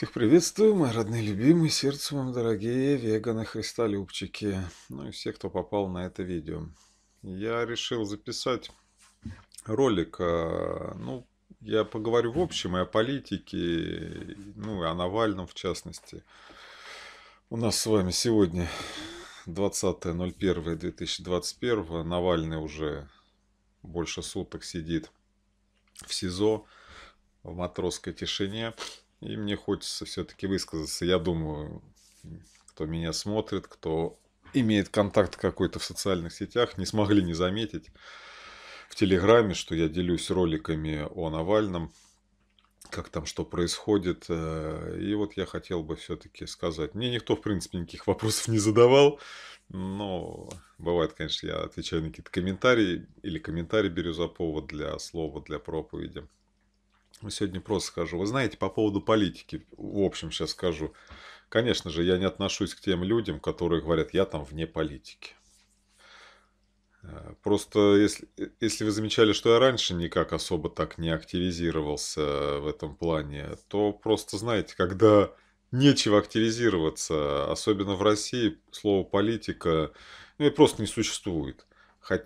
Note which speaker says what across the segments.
Speaker 1: Всех приветствую, мои родные, любимые, сердцем вам дорогие веганы-христолюбчики, ну и все, кто попал на это видео. Я решил записать ролик, э, ну, я поговорю в общем и о политике, ну и о Навальном в частности. У нас с вами сегодня 20.01.2021, Навальный уже больше суток сидит в СИЗО в матросской тишине. И мне хочется все-таки высказаться. Я думаю, кто меня смотрит, кто имеет контакт какой-то в социальных сетях, не смогли не заметить в Телеграме, что я делюсь роликами о Навальном, как там что происходит. Э, и вот я хотел бы все-таки сказать. Мне никто, в принципе, никаких вопросов не задавал. Но бывает, конечно, я отвечаю на какие-то комментарии или комментарии беру за повод для слова, для проповеди. Сегодня просто скажу. Вы знаете, по поводу политики, в общем, сейчас скажу. Конечно же, я не отношусь к тем людям, которые говорят, я там вне политики. Э, просто если, э, если вы замечали, что я раньше никак особо так не активизировался в этом плане, то просто знаете, когда нечего активизироваться, особенно в России, слово политика ну, просто не существует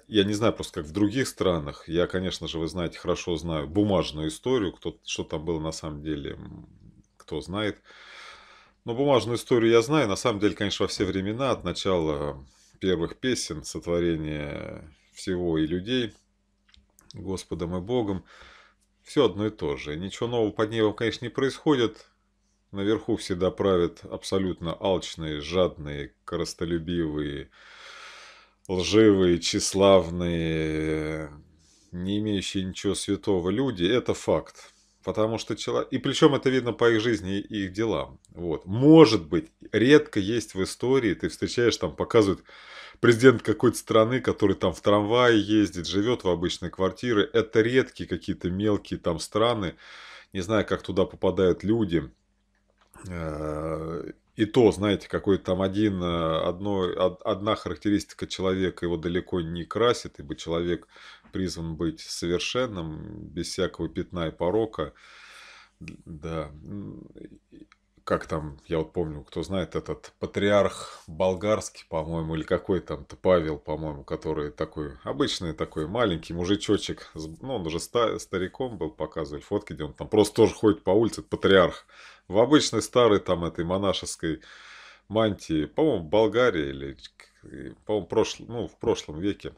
Speaker 1: я не знаю просто, как в других странах. Я, конечно же, вы знаете, хорошо знаю бумажную историю, кто, что там было на самом деле, кто знает. Но бумажную историю я знаю. На самом деле, конечно, во все времена, от начала первых песен, сотворения всего и людей, Господом и Богом, все одно и то же. Ничего нового под небом, конечно, не происходит. Наверху всегда правят абсолютно алчные, жадные, коростолюбивые, лживые, тщеславные, не имеющие ничего святого люди, это факт. Потому что человек... И причем это видно по их жизни и их делам. Вот. Может быть, редко есть в истории, ты встречаешь, там показывают президент какой-то страны, который там в трамвае ездит, живет в обычной квартире. Это редкие какие-то мелкие там страны. Не знаю, как туда попадают люди э, и то, знаете, какой-то там один, э, одно, одна характеристика человека его далеко не красит, ибо человек призван быть совершенным, без всякого пятна и порока. Да. Как там, я вот помню, кто знает, этот патриарх болгарский, по-моему, или какой там-то Павел, по-моему, который такой обычный такой маленький мужичочек, ну, он уже ста- стариком был, показывали фотки, где он там просто тоже ходит по улице, патриарх в обычной старой там этой монашеской мантии, по-моему, Болгария или, по-моему, прошл... ну, в прошлом веке,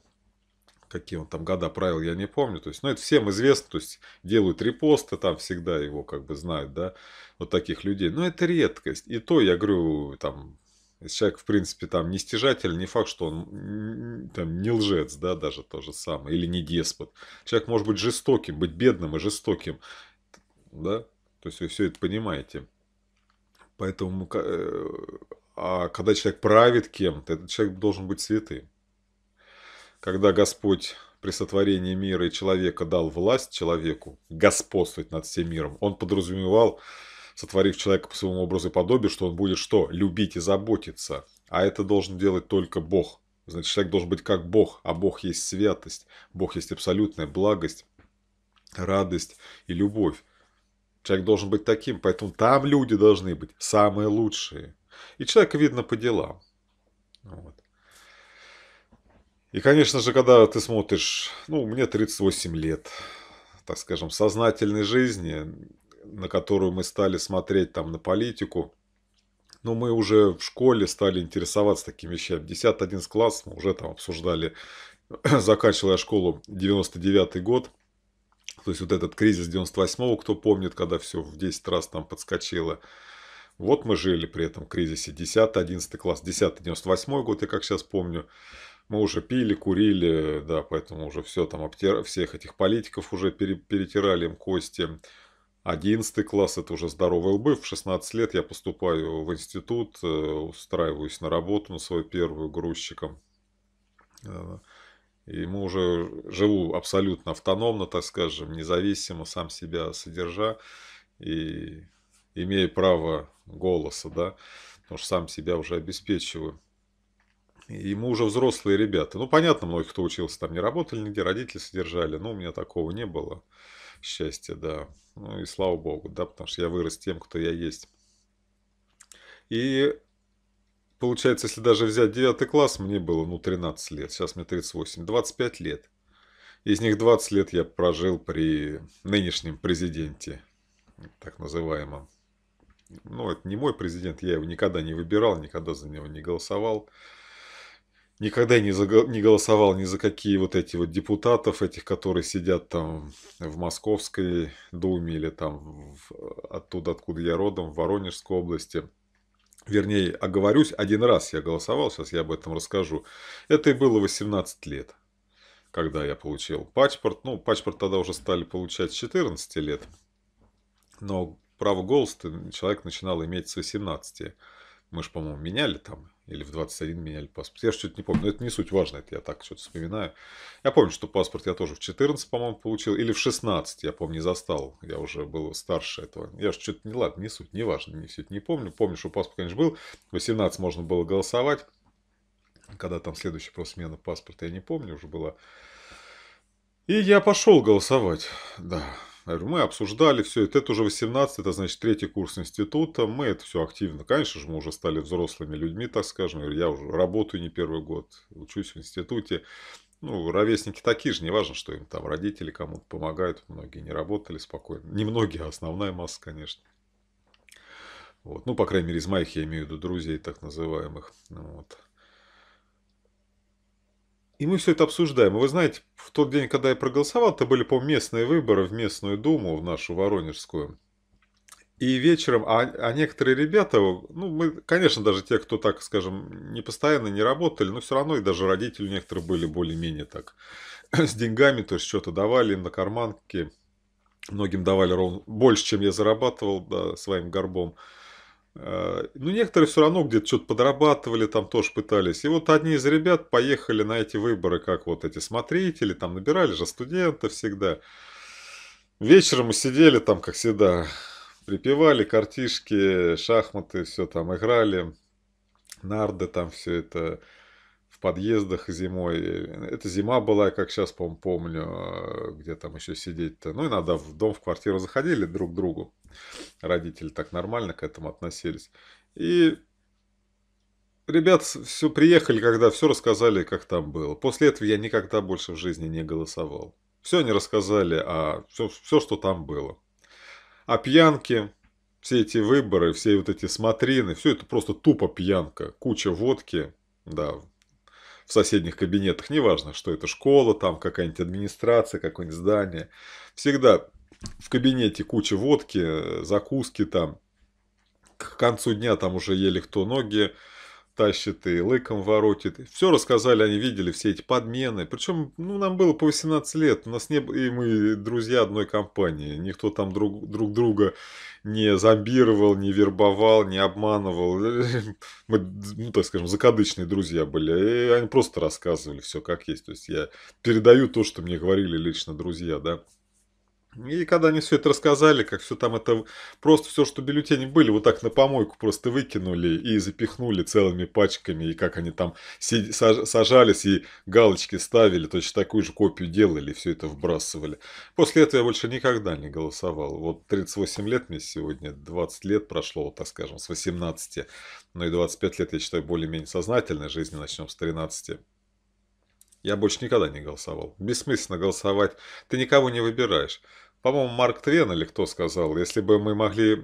Speaker 1: какие он там года правил, я не помню. То есть, ну, это всем известно, то есть, делают репосты, там всегда его как бы знают, да, вот таких людей. Но это редкость. И то, я говорю, там, человек, в принципе, там не стяжатель, не факт, что он там не лжец, да, даже то же самое, или не деспот. Человек может быть жестоким, быть бедным и жестоким, да, то есть вы все это понимаете. Поэтому, э, а когда человек правит кем-то, этот человек должен быть святым. Когда Господь при сотворении мира и человека дал власть человеку господствовать над всем миром, он подразумевал, сотворив человека по своему образу и подобию, что он будет что? Любить и заботиться. А это должен делать только Бог. Значит, человек должен быть как Бог, а Бог есть святость, Бог есть абсолютная благость, радость и любовь. Человек должен быть таким, поэтому там люди должны быть самые лучшие. И человека видно по делам. Вот. И, конечно же, когда ты смотришь, ну, мне 38 лет, так скажем, сознательной жизни, на которую мы стали смотреть там на политику, ну, мы уже в школе стали интересоваться такими вещами. 10-11 класс мы уже там обсуждали, Заканчивая я школу 99 год, то есть вот этот кризис 98-го, кто помнит, когда все в 10 раз там подскочило. Вот мы жили при этом кризисе 10-11 класс, 10-98 год, я как сейчас помню. Мы уже пили, курили, да, поэтому уже все там, обтер всех этих политиков уже пере... перетирали им кости. 11 класс – это уже здоровый лбы. В 16 лет я поступаю в институт, э, устраиваюсь на работу, на свою первую грузчиком. Э, и мы уже живу абсолютно автономно, так скажем, независимо, сам себя содержа и имея право голоса, да, потому что сам себя уже обеспечиваю. И мы уже взрослые ребята. Ну, понятно, многих, кто учился, там не работали нигде, родители содержали, Ну у меня такого не было счастья, да. Ну и слава богу, да, потому что я вырос тем, кто я есть. И Получается, если даже взять 9 класс, мне было, ну, 13 лет, сейчас мне 38, 25 лет. Из них 20 лет я прожил при нынешнем президенте, так называемом. Ну, это не мой президент, я его никогда не выбирал, никогда за него не голосовал. Никогда не, за, не голосовал ни за какие вот эти вот депутатов, этих, которые сидят там в Московской Думе или там в, оттуда, откуда я родом, в Воронежской области – вернее, оговорюсь, один раз я голосовал, сейчас я об этом расскажу. Это и было 18 лет, когда я получил паспорт. Ну, паспорт тогда уже стали получать с 14 лет, но право голоса человек начинал иметь с 18. Мы же, по-моему, меняли там или в 21 меняли паспорт. Я что-то не помню, но это не суть важно, это я так что-то вспоминаю. Я помню, что паспорт я тоже в 14, по-моему, получил, или в 16, я помню, не застал, я уже был старше этого. Я же что-то, не ладно, не суть, не важно, не все это не помню. Помню, что паспорт, конечно, был, в 18 можно было голосовать, когда там следующая просто смена паспорта, я не помню, уже была. И я пошел голосовать, да мы обсуждали все это, это уже 18, это значит третий курс института, мы это все активно, конечно же, мы уже стали взрослыми людьми, так скажем, я, уже работаю не первый год, учусь в институте, ну, ровесники такие же, неважно, что им там родители кому-то помогают, многие не работали спокойно, не многие, а основная масса, конечно. Вот. Ну, по крайней мере, из моих я имею в виду друзей так называемых. Вот. И мы все это обсуждаем. вы знаете, в тот день, когда я проголосовал, это были, по местные выборы в местную думу, в нашу Воронежскую. И вечером, а, а некоторые ребята, ну, мы, конечно, даже те, кто, так скажем, не постоянно не работали, но все равно и даже родители некоторые были более-менее так с деньгами, то есть что-то давали им на карманки. Многим давали ровно больше, чем я зарабатывал да, своим горбом. Э, ну, некоторые все равно где-то что-то подрабатывали, там тоже пытались. И вот одни из ребят поехали на эти выборы, как вот эти смотрители, там набирали же студенты всегда. Вечером мы сидели там, как всегда, припевали картишки, шахматы, все там играли, нарды там все это в подъездах зимой. Это зима была, как сейчас, по-моему, помню, э, где там еще сидеть-то. Ну, иногда в дом, в квартиру заходили друг к другу родители так нормально к этому относились. И ребят все приехали, когда все рассказали, как там было. После этого я никогда больше в жизни не голосовал. Все они рассказали, а все, все, что там было. А пьянки, все эти выборы, все вот эти смотрины, все это просто тупо пьянка. Куча водки, да, в соседних кабинетах. Неважно, что это школа, там какая-нибудь администрация, какое-нибудь здание. Всегда в кабинете куча водки, закуски там. К концу дня там уже еле кто ноги тащит и лыком воротит. Все рассказали, они видели все эти подмены. Причем, ну, нам было по 18 лет, у нас не и мы друзья одной компании. Никто там друг, друг друга не зомбировал, не вербовал, не обманывал. Мы, ну, так скажем, закадычные друзья были. И они просто рассказывали все как есть. То есть я передаю то, что мне говорили лично друзья, да. И когда они все это рассказали, как все там это... Просто все, что бюллетени были, вот так на помойку просто выкинули и запихнули целыми пачками. И как они там сид... сажались и галочки ставили, точно такую же копию делали и все это вбрасывали. После этого я больше никогда не голосовал. Вот 38 лет мне сегодня, 20 лет прошло, вот так скажем, с 18. Ну и 25 лет, я считаю, более-менее сознательной жизни. Начнем с 13. Я больше никогда не голосовал. Бессмысленно голосовать. Ты никого не выбираешь по-моему, Марк Твен или кто сказал, если бы мы могли э,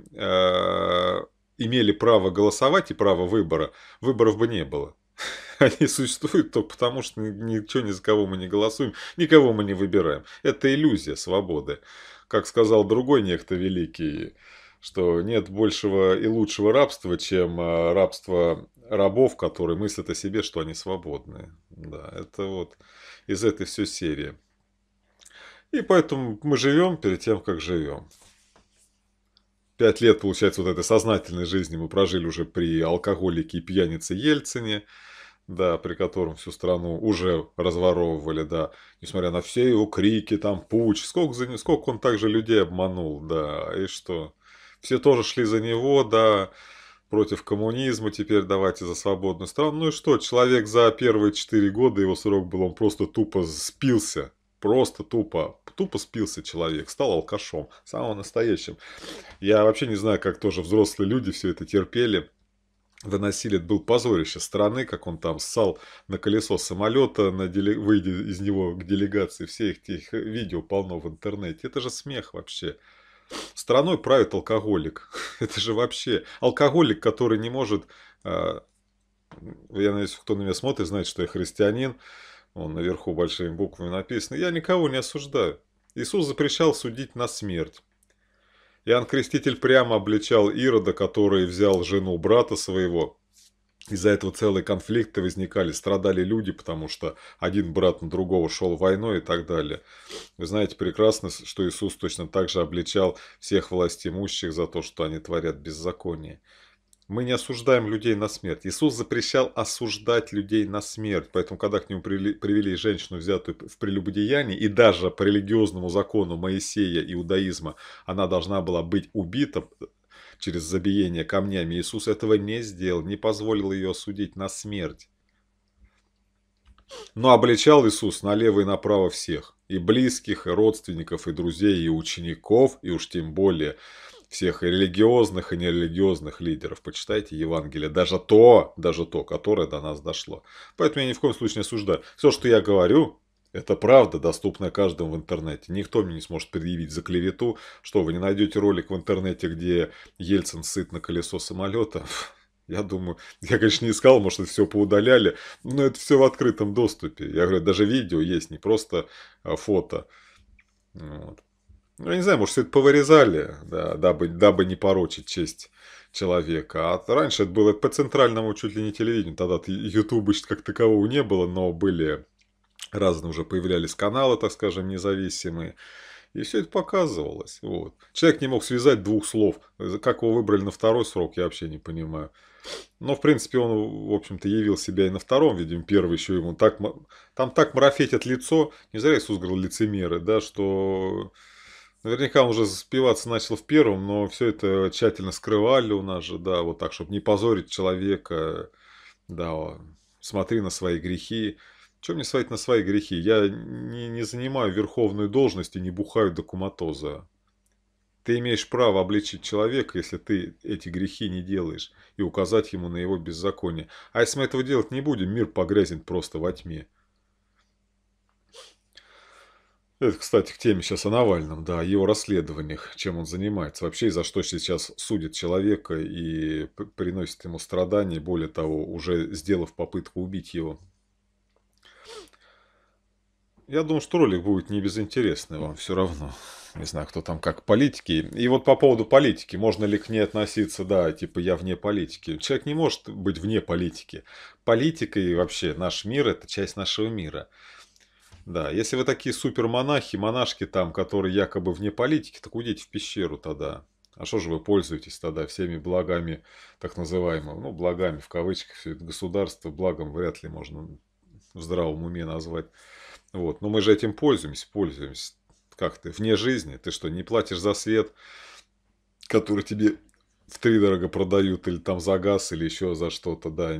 Speaker 1: имели право голосовать и право выбора, выборов бы не было. Они существуют только потому, что ничего ни за кого мы не голосуем, никого мы не выбираем. Это иллюзия свободы. Как сказал другой некто великий, что нет большего и лучшего рабства, чем э, рабство рабов, которые мыслят о себе, что они свободны. Да, это вот из этой всей серии. И поэтому мы живем перед тем, как живем. Пять лет, получается, вот этой сознательной жизни мы прожили уже при алкоголике и пьянице Ельцине, да, при котором всю страну уже разворовывали, да, несмотря на все его крики, там, пуч, сколько, за... сколько он также людей обманул, да, и что? Все тоже шли за него, да, против коммунизма, теперь давайте за свободную страну. Ну и что, человек за первые четыре года, его срок был, он просто тупо спился, просто тупо, тупо спился человек, стал алкашом, самым настоящим. Я вообще не знаю, как тоже взрослые люди все это терпели выносили, это был позорище страны, как он там ссал на колесо самолета, на деле, выйдя из него к делегации, все их, их видео полно в интернете. Это же смех вообще. Страной правит алкоголик. Это же вообще алкоголик, который не может... А, я надеюсь, кто на меня смотрит, знает, что я христианин он наверху большими буквами написано, я никого не осуждаю. Иисус запрещал судить на смерть. Иоанн Креститель прямо обличал Ирода, который взял жену брата своего. Из-за этого целые конфликты возникали, страдали люди, потому что один брат на другого шел войной и так далее. Вы знаете прекрасно, что Иисус точно так же обличал всех властимущих за то, что они творят беззаконие мы не осуждаем людей на смерть. Иисус запрещал осуждать людей на смерть. Поэтому, когда к нему привели женщину, взятую в прелюбодеянии, и даже по религиозному закону Моисея, иудаизма, она должна была быть убита через забиение камнями, Иисус этого не сделал, не позволил ее осудить на смерть. Но обличал Иисус налево и направо всех, и близких, и родственников, и друзей, и учеников, и уж тем более – всех и религиозных, и нерелигиозных лидеров. Почитайте Евангелие, даже то, даже то, которое до нас дошло. Поэтому я ни в коем случае не осуждаю. Все, что я говорю, это правда, доступная каждому в интернете. Никто мне не сможет предъявить за клевету, что вы не найдете ролик в интернете, где Ельцин сыт на колесо самолета. Я думаю, я, конечно, не искал, может, это все поудаляли, но это все в открытом доступе. Я говорю, даже видео есть, не просто а, фото. Вот. Ну, я не знаю, может, все это повырезали, да, дабы, дабы не порочить честь человека. А раньше это было по центральному чуть ли не телевидению. Тогда Ютуба как такового не было, но были разные уже появлялись каналы, так скажем, независимые. И все это показывалось. Вот. Человек не мог связать двух слов. Как его выбрали на второй срок, я вообще не понимаю. Но, в принципе, он, в общем-то, явил себя и на втором, видимо, первый еще ему так... Там так марафетят лицо, не зря Иисус говорил лицемеры, да, что Наверняка он уже заспеваться начал в первом, но все это тщательно скрывали у нас же, да, вот так, чтобы не позорить человека, да, смотри на свои грехи. Чем мне смотреть на свои грехи? Я не, не занимаю верховную должность и не бухаю до куматоза. Ты имеешь право обличить человека, если ты эти грехи не делаешь, и указать ему на его беззаконие. А если мы этого делать не будем, мир погрязнет просто во тьме. Это, кстати, к теме сейчас о Навальном, да, о его расследованиях, чем он занимается вообще и за что сейчас судит человека и приносит ему страдания, более того, уже сделав попытку убить его. Я думаю, что ролик будет не безинтересный вам все равно. Не знаю, кто там как. Политики. И вот по поводу политики. Можно ли к ней относиться, да, типа я вне политики. Человек не может быть вне политики. Политика и вообще наш мир – это часть нашего мира. Да, если вы такие супермонахи, монашки там, которые якобы вне политики, так уйдите в пещеру тогда. А что же вы пользуетесь тогда всеми благами так называемого, ну, благами в кавычках, все это государство, благом вряд ли можно в здравом уме назвать. Вот, но мы же этим пользуемся, пользуемся. Как ты, вне жизни? Ты что, не платишь за свет, который тебе в три дорого продают, или там за газ, или еще за что-то, да,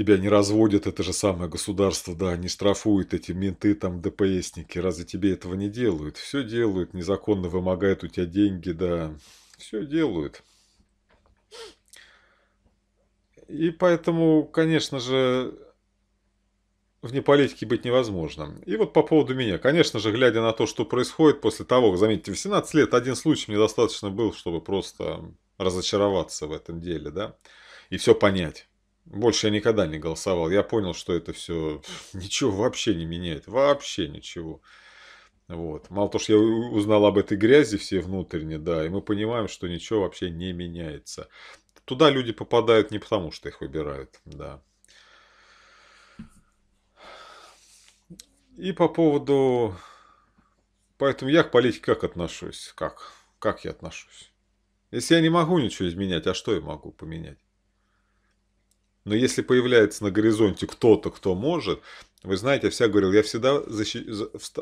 Speaker 1: тебя не разводят, это же самое государство, да, не штрафует эти менты, там, ДПСники, разве тебе этого не делают? Все делают, незаконно вымогают у тебя деньги, да, все делают. И поэтому, конечно же, вне политики быть невозможно. И вот по поводу меня. Конечно же, глядя на то, что происходит после того, заметьте, 18 лет, один случай мне достаточно был, чтобы просто разочароваться в этом деле, да, и все понять. Больше я никогда не голосовал. Я понял, что это все ничего вообще не меняет. Вообще ничего. Вот. Мало того, что я узнал об этой грязи все внутренне, да, и мы понимаем, что ничего вообще не меняется. Туда люди попадают не потому, что их выбирают, да. И по поводу... Поэтому я к политике как отношусь? Как? Как я отношусь? Если я не могу ничего изменять, а что я могу поменять? Но если появляется на горизонте кто-то, кто может, вы знаете, я всегда говорил, я всегда защи...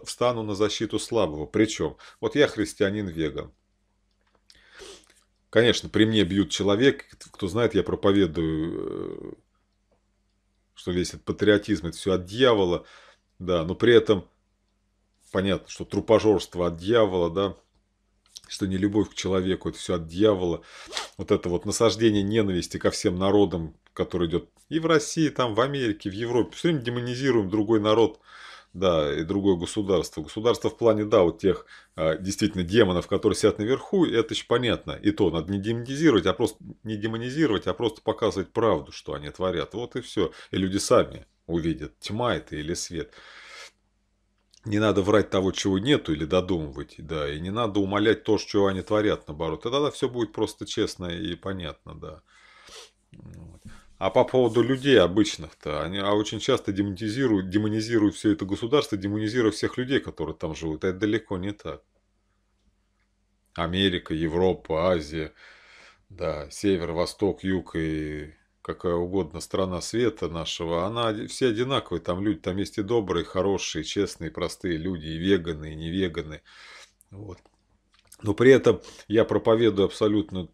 Speaker 1: встану на защиту слабого. Причем, вот я христианин-веган. Конечно, при мне бьют человек, кто знает, я проповедую, э, что весь этот патриотизм, это все от дьявола, да, но при этом понятно, что трупожорство от дьявола, да, что не любовь к человеку, это все от дьявола, вот это вот насаждение ненависти ко всем народам, который идет и в России, там, в Америке, в Европе. Все время демонизируем другой народ, да, и другое государство. Государство в плане, да, вот тех а, действительно демонов, которые сидят наверху, это еще понятно. И то надо не демонизировать, а просто не демонизировать, а просто показывать правду, что они творят. Вот и все. И люди сами увидят, тьма это или свет. Не надо врать того, чего нету, или додумывать, да, и не надо умолять то, что они творят, наоборот. И тогда все будет просто честно и понятно, да. А по поводу людей обычных-то, они а очень часто демонизируют, демонизируют все это государство, демонизируют всех людей, которые там живут. Это далеко не так. Америка, Европа, Азия, да, север, восток, юг и какая угодно страна света нашего, она все одинаковые, там люди, там есть и добрые, хорошие, честные, простые люди, и веганы, и невеганы. Вот. Но при этом я проповедую абсолютно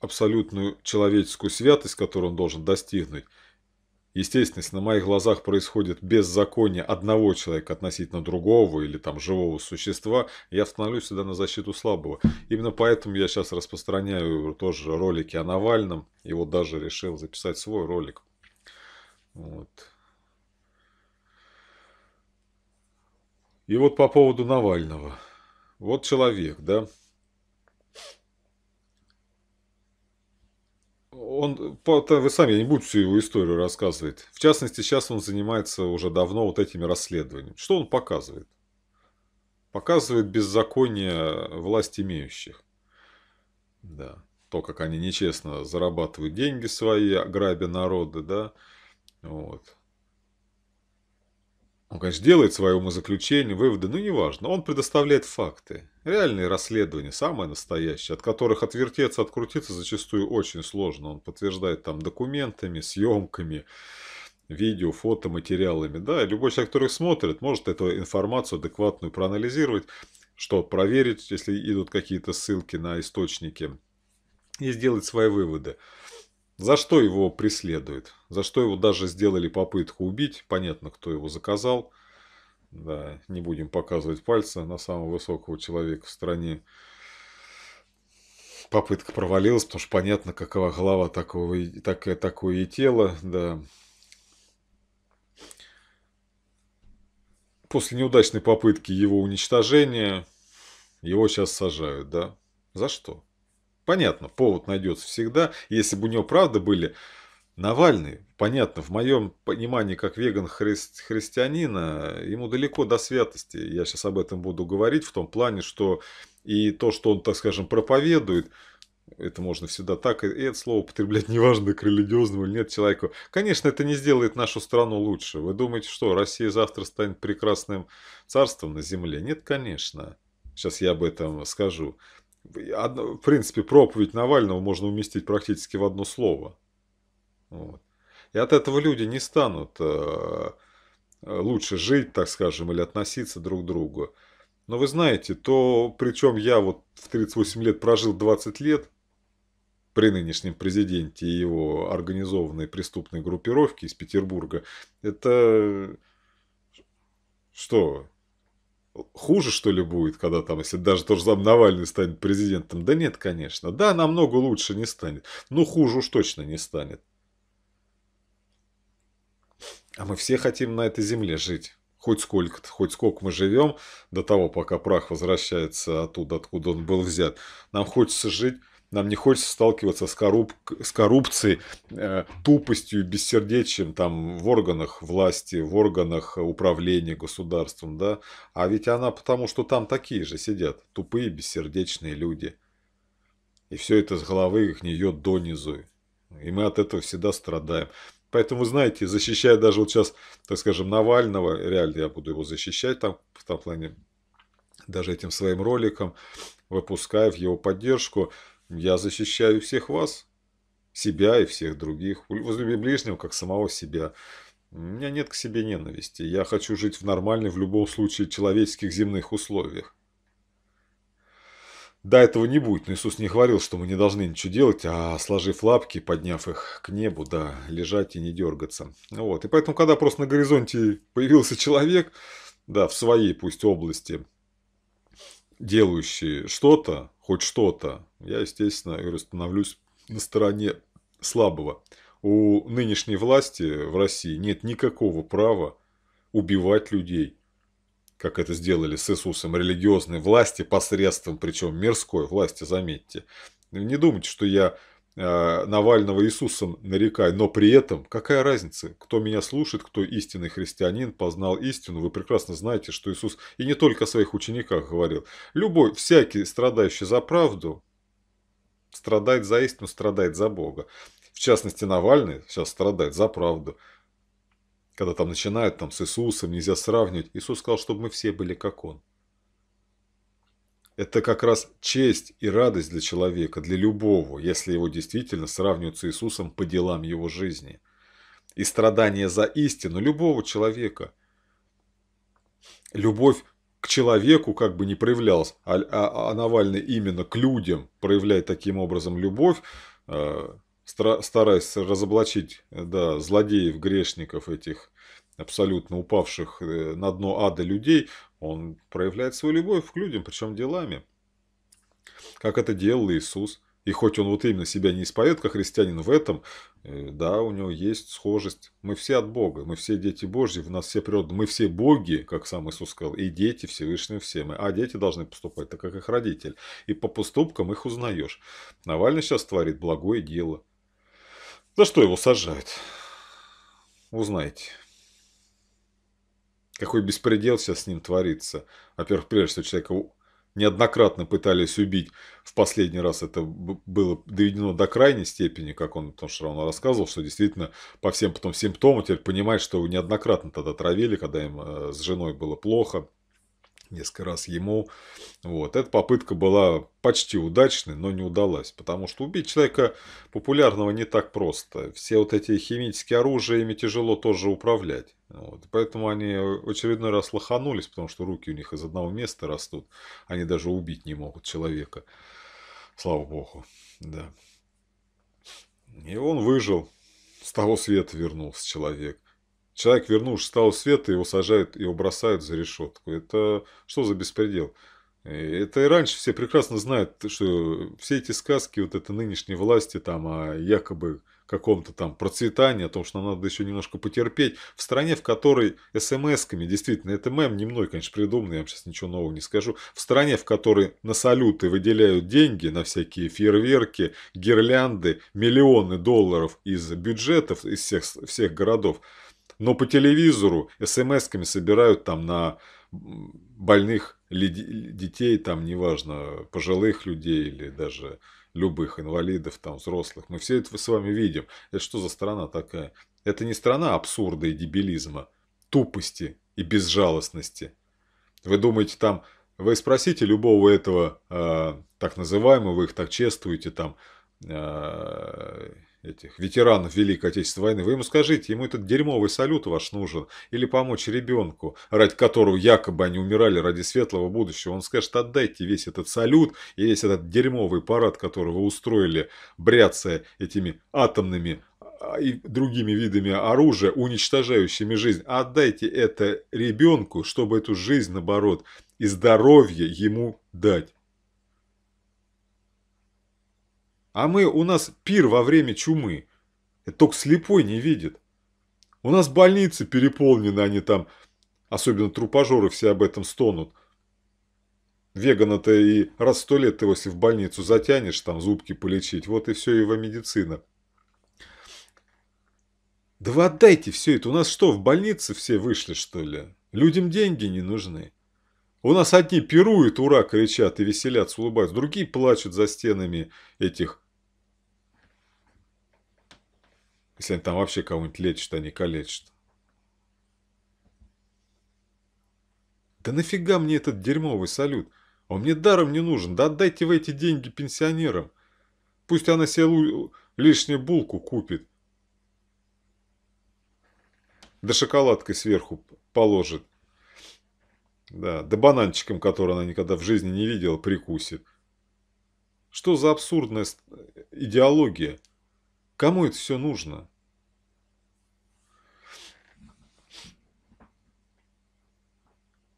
Speaker 1: абсолютную человеческую святость, которую он должен достигнуть, Естественно, если на моих глазах происходит беззаконие одного человека относительно другого или там живого существа, я становлюсь всегда на защиту слабого. Именно поэтому я сейчас распространяю тоже ролики о Навальном, и вот даже решил записать свой ролик. Вот. И вот по поводу Навального. Вот человек, да, он, вы сами, я не буду всю его историю рассказывать. В частности, сейчас он занимается уже давно вот этими расследованиями. Что он показывает? Показывает беззаконие власть имеющих. Да. То, как они нечестно зарабатывают деньги свои, грабя народы, да. Вот. Он, конечно, делает свое умозаключение, выводы, но ну, неважно. Он предоставляет факты. Реальные расследования, самое настоящее, от которых отвертеться, открутиться зачастую очень сложно. Он подтверждает там документами, съемками, видео, фото, материалами. Да, любой человек, который смотрит, может эту информацию адекватную проанализировать, что проверить, если идут какие-то ссылки на источники, и сделать свои выводы. За что его преследуют? За что его даже сделали попытку убить? Понятно, кто его заказал. Да, не будем показывать пальца на самого высокого человека в стране. Попытка провалилась, потому что понятно, какова голова такого, так, такое и тело. Да. После неудачной попытки его уничтожения его сейчас сажают, да? За что? Понятно, повод найдется всегда. Если бы у него правда были Навальный, понятно, в моем понимании, как веган-христианина, ему далеко до святости. Я сейчас об этом буду говорить в том плане, что и то, что он, так скажем, проповедует, это можно всегда так, и это слово употреблять, неважно, к религиозному или нет человеку. Конечно, это не сделает нашу страну лучше. Вы думаете, что Россия завтра станет прекрасным царством на земле? Нет, конечно. Сейчас я об этом скажу в принципе, проповедь Навального можно уместить практически в одно слово. Вот. И от этого люди не станут э, э, лучше жить, так скажем, или относиться друг к другу. Но вы знаете, то, причем я вот в 38 лет прожил 20 лет при нынешнем президенте и его организованной преступной группировке из Петербурга, это э, что, хуже, что ли, будет, когда там, если даже тот же сам Навальный станет президентом? Да нет, конечно. Да, намного лучше не станет. Ну, хуже уж точно не станет. А мы все хотим на этой земле жить. Хоть сколько-то, хоть сколько мы живем до того, пока прах возвращается оттуда, откуда он был взят. Нам хочется жить нам не хочется сталкиваться с, корруп... с коррупцией, э, тупостью, бессердечием там, в органах власти, в органах управления государством. Да? А ведь она потому, что там такие же сидят, тупые, бессердечные люди. И все это с головы их нее донизу. И мы от этого всегда страдаем. Поэтому, знаете, защищая даже вот сейчас, так скажем, Навального, реально я буду его защищать там, в том плане, даже этим своим роликом, выпуская в его поддержку, я защищаю всех вас, себя и всех других. Возлюби ближнего, как самого себя. У меня нет к себе ненависти. Я хочу жить в нормальных, в любом случае, человеческих земных условиях. Да, этого не будет, но Иисус не говорил, что мы не должны ничего делать, а сложив лапки, подняв их к небу, да, лежать и не дергаться. Ну вот. И поэтому, когда просто на горизонте появился человек, да, в своей пусть области, делающие что-то, хоть что-то, я, естественно, становлюсь на стороне слабого. У нынешней власти в России нет никакого права убивать людей, как это сделали с Иисусом религиозной власти посредством, причем мирской власти, заметьте. Не думайте, что я Э, Навального Иисусом нарекай, но при этом какая разница, кто меня слушает, кто истинный христианин, познал истину. Вы прекрасно знаете, что Иисус и не только о своих учениках говорил. Любой, всякий страдающий за правду, страдает за истину, страдает за Бога. В частности, Навальный сейчас страдает за правду. Когда там начинают там, с Иисусом, нельзя сравнивать. Иисус сказал, чтобы мы все были как Он. Это как раз честь и радость для человека, для любого, если его действительно сравнивают с Иисусом по делам его жизни. И страдание за истину любого человека. Любовь к человеку как бы не проявлялась, а, а, а Навальный именно к людям проявляет таким образом любовь, э, стараясь разоблачить да, злодеев, грешников этих, абсолютно упавших э, на дно ада людей, он проявляет свою любовь к людям, причем делами. Как это делал Иисус. И хоть он вот именно себя не исповедует как христианин в этом, э, да, у него есть схожесть. Мы все от Бога, мы все дети Божьи, в нас все природы, мы все боги, как сам Иисус сказал, и дети Всевышнего все мы. А дети должны поступать так, как их родитель. И по поступкам их узнаешь. Навальный сейчас творит благое дело. За что его сажают? Узнаете. Какой беспредел сейчас с ним творится. Во-первых, прежде всего, человека неоднократно пытались убить. В последний раз это было доведено до крайней степени, как он потому что равно рассказывал, что действительно по всем потом симптомам теперь понимает, что его неоднократно тогда травили, когда им э, с женой было плохо несколько раз ему. Вот. Эта попытка была почти удачной, но не удалась, потому что убить человека популярного не так просто. Все вот эти химические оружия, ими тяжело тоже управлять. Вот. Поэтому они очередной раз лоханулись, потому что руки у них из одного места растут. Они даже убить не могут человека. Слава богу. Да. И он выжил. С того света вернулся человек. Человек, вернувшись стал свет, его сажают, его бросают за решетку. Это что за беспредел? Э, это и раньше все прекрасно знают, что все эти сказки вот этой нынешней власти там о якобы каком-то там процветании, о том, что нам надо еще немножко потерпеть, в стране, в которой смс-ками, действительно, это мем не мной, конечно, придуманный, я вам сейчас ничего нового не скажу, в стране, в которой на салюты выделяют деньги, на всякие фейерверки, гирлянды, миллионы долларов из бюджетов, из всех, всех городов, но по телевизору смс-ками собирают там на больных детей, там неважно, пожилых людей или даже любых инвалидов, там взрослых. Мы все это с вами видим. Это что за страна такая? Это не страна абсурда и дебилизма, тупости и безжалостности. Вы думаете, там... Вы спросите любого этого э, так называемого, вы их так чествуете, там... Э, этих ветеранов Великой Отечественной войны, вы ему скажите, ему этот дерьмовый салют ваш нужен, или помочь ребенку, ради которого якобы они умирали ради светлого будущего. Он скажет, отдайте весь этот салют и весь этот дерьмовый парад, который вы устроили, бряцая этими атомными а, и другими видами оружия, уничтожающими жизнь. Отдайте это ребенку, чтобы эту жизнь, наоборот, и здоровье ему дать. А мы, у нас пир во время чумы. Это только слепой не видит. У нас больницы переполнены, они там, особенно трупожоры все об этом стонут. Вегана-то и раз сто лет ты, если в больницу затянешь, там зубки полечить, вот и все его медицина. Да вы отдайте все это. У нас что, в больнице все вышли, что ли? Людям деньги не нужны. У нас одни пируют, ура, кричат и веселятся, улыбаются, другие плачут за стенами этих... Если они там вообще кого-нибудь лечат, они а не калечат. Да нафига мне этот дерьмовый салют? Он мне даром не нужен. Да отдайте вы эти деньги пенсионерам. Пусть она себе лишнюю булку купит. Да шоколадкой сверху положит. Да, да бананчиком, который она никогда в жизни не видела, прикусит. Что за абсурдная э, идеология? Кому это все нужно?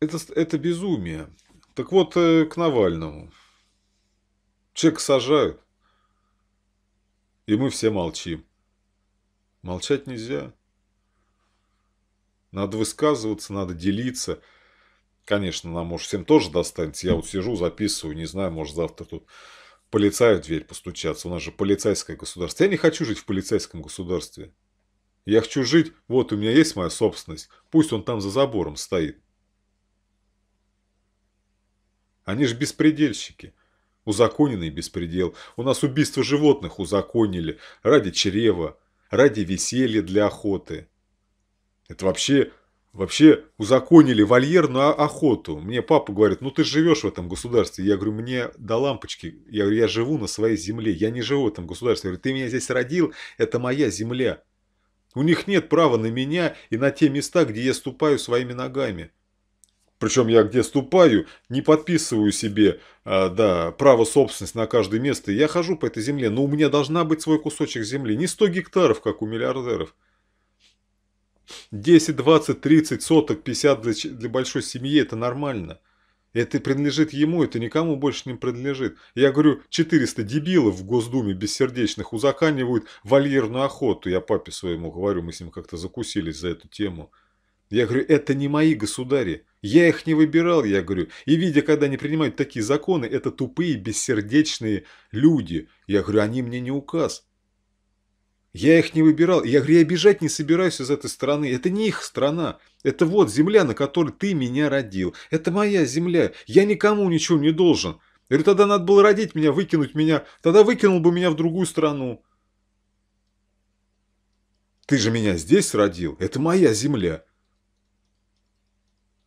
Speaker 1: Это, это безумие. Так вот, э, к Навальному. чек сажают. И мы все молчим. Молчать нельзя. Надо высказываться, надо делиться. Конечно, нам, может, всем тоже достанется. Я вот сижу, записываю, не знаю, может, завтра тут полицаю в дверь постучаться. У нас же полицейское государство. Я не хочу жить в полицейском государстве. Я хочу жить, вот у меня есть моя собственность. Пусть он там за забором стоит. Они же беспредельщики. Узаконенный беспредел. У нас убийство животных узаконили ради чрева, ради веселья для охоты. Это вообще Вообще узаконили вольерную охоту. Мне папа говорит, ну ты живешь в этом государстве. Я говорю, мне до лампочки. Я говорю, я живу на своей земле. Я не живу в этом государстве. Я говорю, ты меня здесь родил, это моя земля. У них нет права на меня и на те места, где я ступаю своими ногами. Причем я где ступаю, не подписываю себе а, да, право собственности на каждое место. Я хожу по этой земле, но у меня должна быть свой кусочек земли. Не 100 гектаров, как у миллиардеров. 10, 20, 30 соток, 50 для, для большой семьи – это нормально. Это принадлежит ему, это никому больше не принадлежит. Я говорю, 400 дебилов в Госдуме бессердечных узаканивают вольерную охоту. Я папе своему говорю, мы с ним как-то закусились за эту тему. Я говорю, это не мои государи. Я их не выбирал, я говорю. И видя, когда они принимают такие законы, это тупые, бессердечные люди. Я говорю, они мне не указ. Я их не выбирал. Я говорю, я бежать не собираюсь из этой страны. Это не их страна. Это вот земля, на которой ты меня родил. Это моя земля. Я никому ничего не должен. Я говорю, тогда надо было родить меня, выкинуть меня. Тогда выкинул бы меня в другую страну. Ты же меня здесь родил. Это моя земля.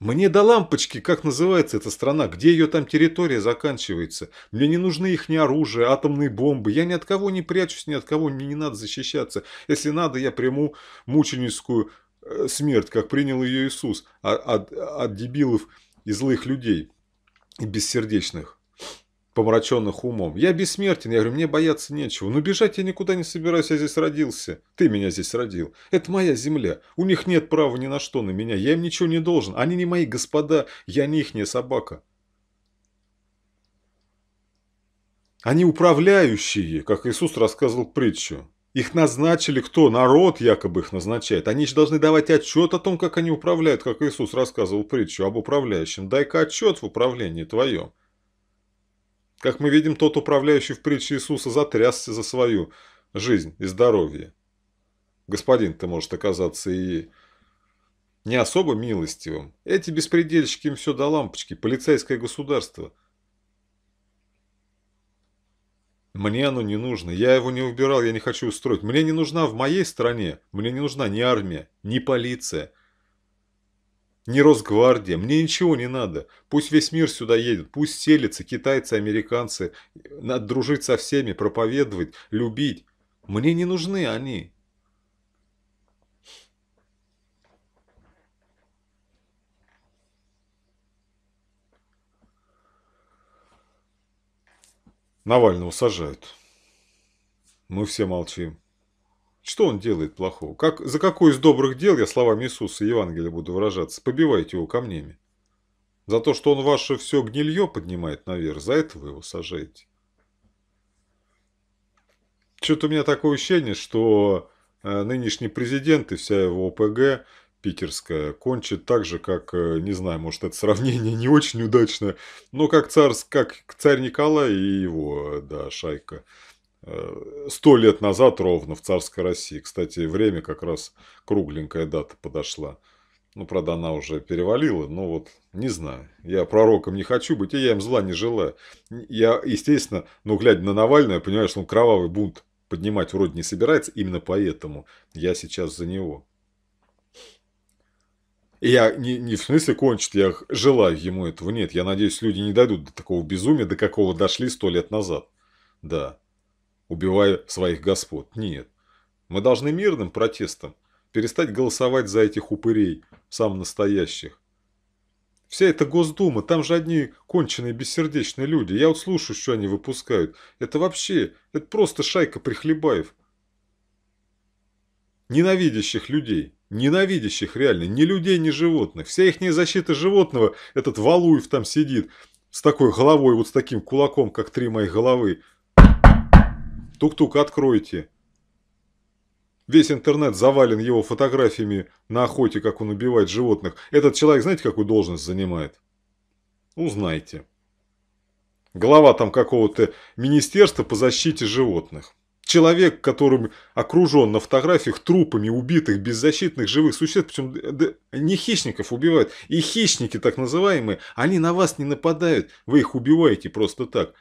Speaker 1: Мне до лампочки, как называется эта страна, где ее там территория заканчивается. Мне не нужны их ни оружие, атомные бомбы. Я ни от кого не прячусь, ни от кого мне не надо защищаться. Если надо, я приму мученическую э, смерть, как принял ее Иисус от, а, от, от дебилов и злых людей и бессердечных помраченных умом. «Я бессмертен!» Я говорю, «Мне бояться нечего. Ну, бежать я никуда не собираюсь, я здесь родился. Ты меня здесь родил. Это моя земля. У них нет права ни на что на меня. Я им ничего не должен. Они не мои господа. Я не ихняя собака». Они управляющие, как Иисус рассказывал притчу. Их назначили кто? Народ якобы их назначает. Они же должны давать отчет о том, как они управляют, как Иисус рассказывал притчу об управляющем. Дай-ка отчет в управлении твоем. Как мы видим, тот управляющий в притче Иисуса затрясся за свою жизнь и здоровье. Господин, ты может оказаться и не особо милостивым. Эти беспредельщики им все до лампочки, полицейское государство. Мне оно не нужно, я его не выбирал, я не хочу устроить. Мне не нужна в моей стране, мне не нужна ни армия, ни полиция – не Росгвардия, мне ничего не надо. Пусть весь мир сюда едет, пусть селятся китайцы, американцы. Надо дружить со всеми, проповедовать, любить. Мне не нужны они. Навального сажают. Мы все молчим. Что он делает плохого? Как, за какое из добрых дел, я словами Иисуса и Евангелия буду выражаться, побивайте его камнями? За то, что он ваше все гнилье поднимает наверх, за это вы его сажаете. Что-то у меня такое ощущение, что э, нынешний президент и вся его ОПГ питерская кончит так же, как, э, не знаю, может, это сравнение не очень удачное, но как царь, как царь Николай и его, да, шайка – Э, сто лет назад ровно в царской России. Кстати, время как раз кругленькая дата подошла. Ну, правда, она уже перевалила, но вот не знаю. Я пророком не хочу быть, и я им зла не желаю. Я, естественно, ну, глядя на Навального, я понимаю, что он кровавый бунт поднимать вроде не собирается. Именно поэтому я сейчас за него. Я не, не в смысле кончить, я желаю ему этого. Нет, я надеюсь, люди не дойдут до такого безумия, до какого дошли сто лет назад. Да убивая своих господ. Нет. Мы должны мирным протестом перестать голосовать за этих упырей, сам настоящих. Вся эта Госдума, там же одни конченые бессердечные люди. Я вот слушаю, что они выпускают. Это вообще, это просто шайка прихлебаев. Ненавидящих людей. Ненавидящих реально. Ни людей, ни животных. Вся их защита животного, этот Валуев там сидит с такой головой, вот с таким кулаком, как три моих головы. Тук-тук, откройте!» Весь интернет завален его фотографиями на охоте, как он убивает животных. Этот человек, знаете, какую должность занимает? Узнайте. Глава там какого-то министерства по защите животных. Человек, которым окружен на фотографиях трупами убитых, беззащитных, живых существ, причем да, не хищников убивают. И хищники, так называемые, они на вас не нападают, вы их убиваете просто так.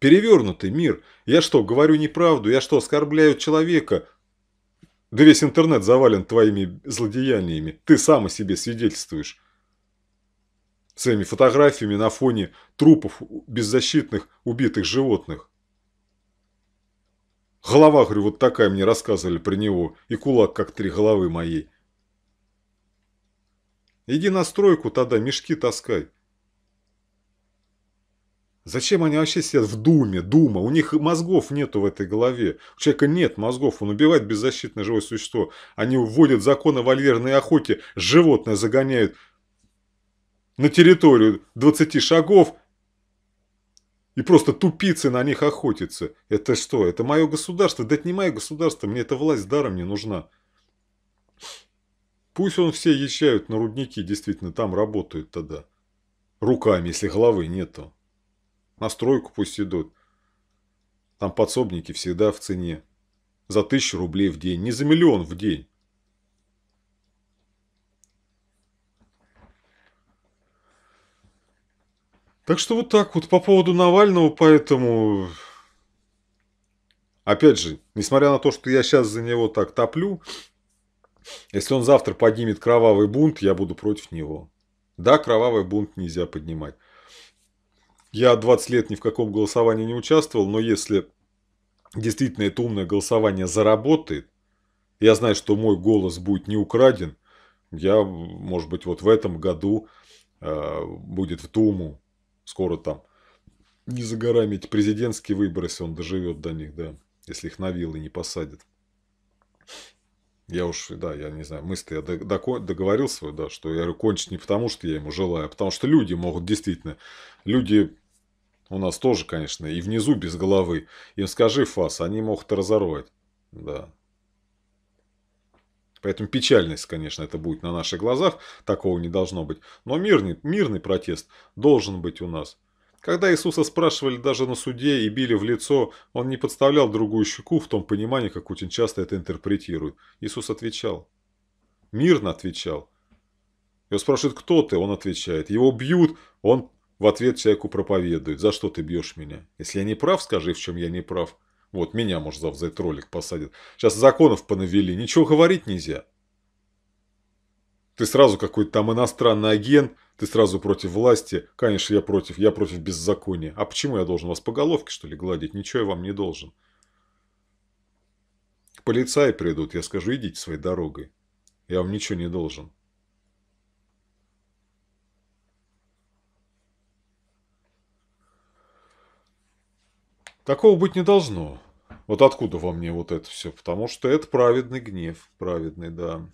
Speaker 1: Перевернутый мир. Я что, говорю неправду? Я что, оскорбляю человека? Да весь интернет завален твоими злодеяниями. Ты сам о себе свидетельствуешь. Своими фотографиями на фоне трупов беззащитных убитых животных. Голова, говорю, вот такая мне рассказывали про него. И кулак, как три головы моей. Иди на стройку тогда, мешки таскай. Зачем они вообще сидят в думе? Дума. У них мозгов нету в этой голове. У человека нет мозгов. Он убивает беззащитное живое существо. Они вводят закон о вольерной охоте. Животное загоняют на территорию 20 шагов. И просто тупицы на них охотятся. Это что? Это мое государство? Да это не мое государство. Мне эта власть даром не нужна. Пусть он все ещают на рудники. Действительно, там работают тогда. Руками, если головы нету. На стройку пусть идут. Там подсобники всегда в цене. За тысячу рублей в день, не за миллион в день. Так что вот так вот по поводу Навального, поэтому... Опять же, несмотря на то, что я сейчас за него так топлю, если он завтра поднимет кровавый бунт, я буду против него. Да, кровавый бунт нельзя поднимать. Я 20 лет ни в каком голосовании не участвовал, но если действительно это умное голосование заработает, я знаю, что мой голос будет не украден, я, может быть, вот в этом году э, будет в Туму скоро там, не за горами эти президентские выборы, если он доживет до них, да, если их на вилы не посадят. Я уж, да, я не знаю, мысли я договорился, да, что я говорю, кончить не потому, что я ему желаю, а потому что люди могут действительно, люди у нас тоже, конечно, и внизу без головы. Им скажи, Фас, они могут разорвать. Да. Поэтому печальность, конечно, это будет на наших глазах. Такого не должно быть. Но мирный, мирный протест должен быть у нас. Когда Иисуса спрашивали даже на суде и били в лицо, он не подставлял другую щеку в том понимании, как очень часто это интерпретируют. Иисус отвечал. Мирно отвечал. Его спрашивают, кто ты? Он отвечает. Его бьют, он в ответ человеку проповедует. За что ты бьешь меня? Если я не прав, скажи, в чем я не прав. Вот, меня, может, завтра этот ролик посадят. Сейчас законов понавели, ничего говорить нельзя. Ты сразу какой-то там иностранный агент, ты сразу против власти. Конечно, я против, я против беззакония. А почему я должен вас по головке, что ли, гладить? Ничего я вам не должен. Полицаи придут, я скажу, идите своей дорогой. Я вам ничего не должен. Такого быть не должно. Вот откуда во мне вот это все? Потому что это праведный гнев, праведный, да.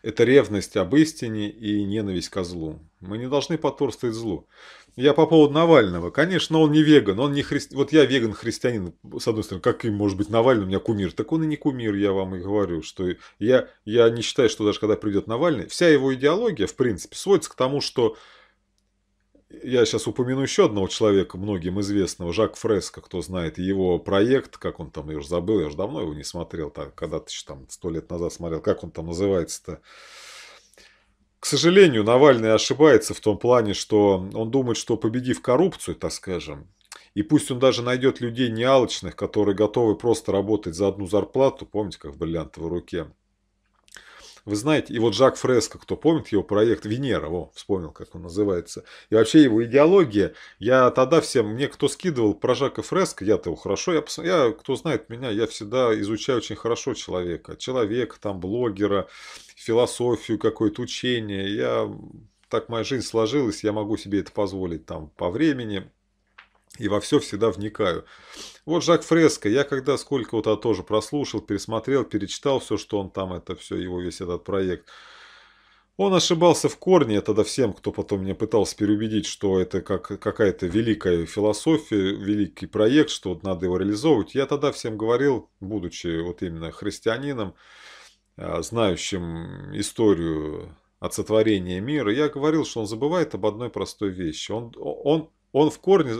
Speaker 1: Это ревность об истине и ненависть ко злу. Мы не должны потворствовать злу. Я по поводу Навального. Конечно, он не веган, он не христианин. Вот я веган-христианин, с одной стороны, как и, может быть Навальный, у меня кумир. Так он и не кумир, я вам и говорю, что я, я не считаю, что даже когда придет Навальный, вся его идеология, в принципе, сводится к тому, что я сейчас упомяну еще одного человека, многим известного, Жак Фреско, кто знает его проект, как он там, я уже забыл, я уже давно его не смотрел, когда-то еще там сто лет назад смотрел, как он там называется-то. К сожалению, Навальный ошибается в том плане, что он думает, что победив коррупцию, так скажем, и пусть он даже найдет людей неалочных, которые готовы просто работать за одну зарплату, помните, как в бриллиантовой руке, вы знаете, и вот Жак Фреско, кто помнит его проект «Венера», о, вспомнил, как он называется, и вообще его идеология, я тогда всем, мне кто скидывал про Жака Фреско, я-то его хорошо, я, я, кто знает меня, я всегда изучаю очень хорошо человека, человека, там, блогера, философию, какое-то учение, я так моя жизнь сложилась, я могу себе это позволить там по времени и во все всегда вникаю. Вот Жак Фреско, я когда сколько вот -то тоже прослушал, пересмотрел, перечитал все, что он там, это все, его весь этот проект. Он ошибался в корне, тогда всем, кто потом мне пытался переубедить, что это как какая-то великая философия, великий проект, что вот надо его реализовывать. Я тогда всем говорил, будучи вот именно христианином, а, знающим историю от сотворения мира, я говорил, что он забывает об одной простой вещи. Он, он, он в корне,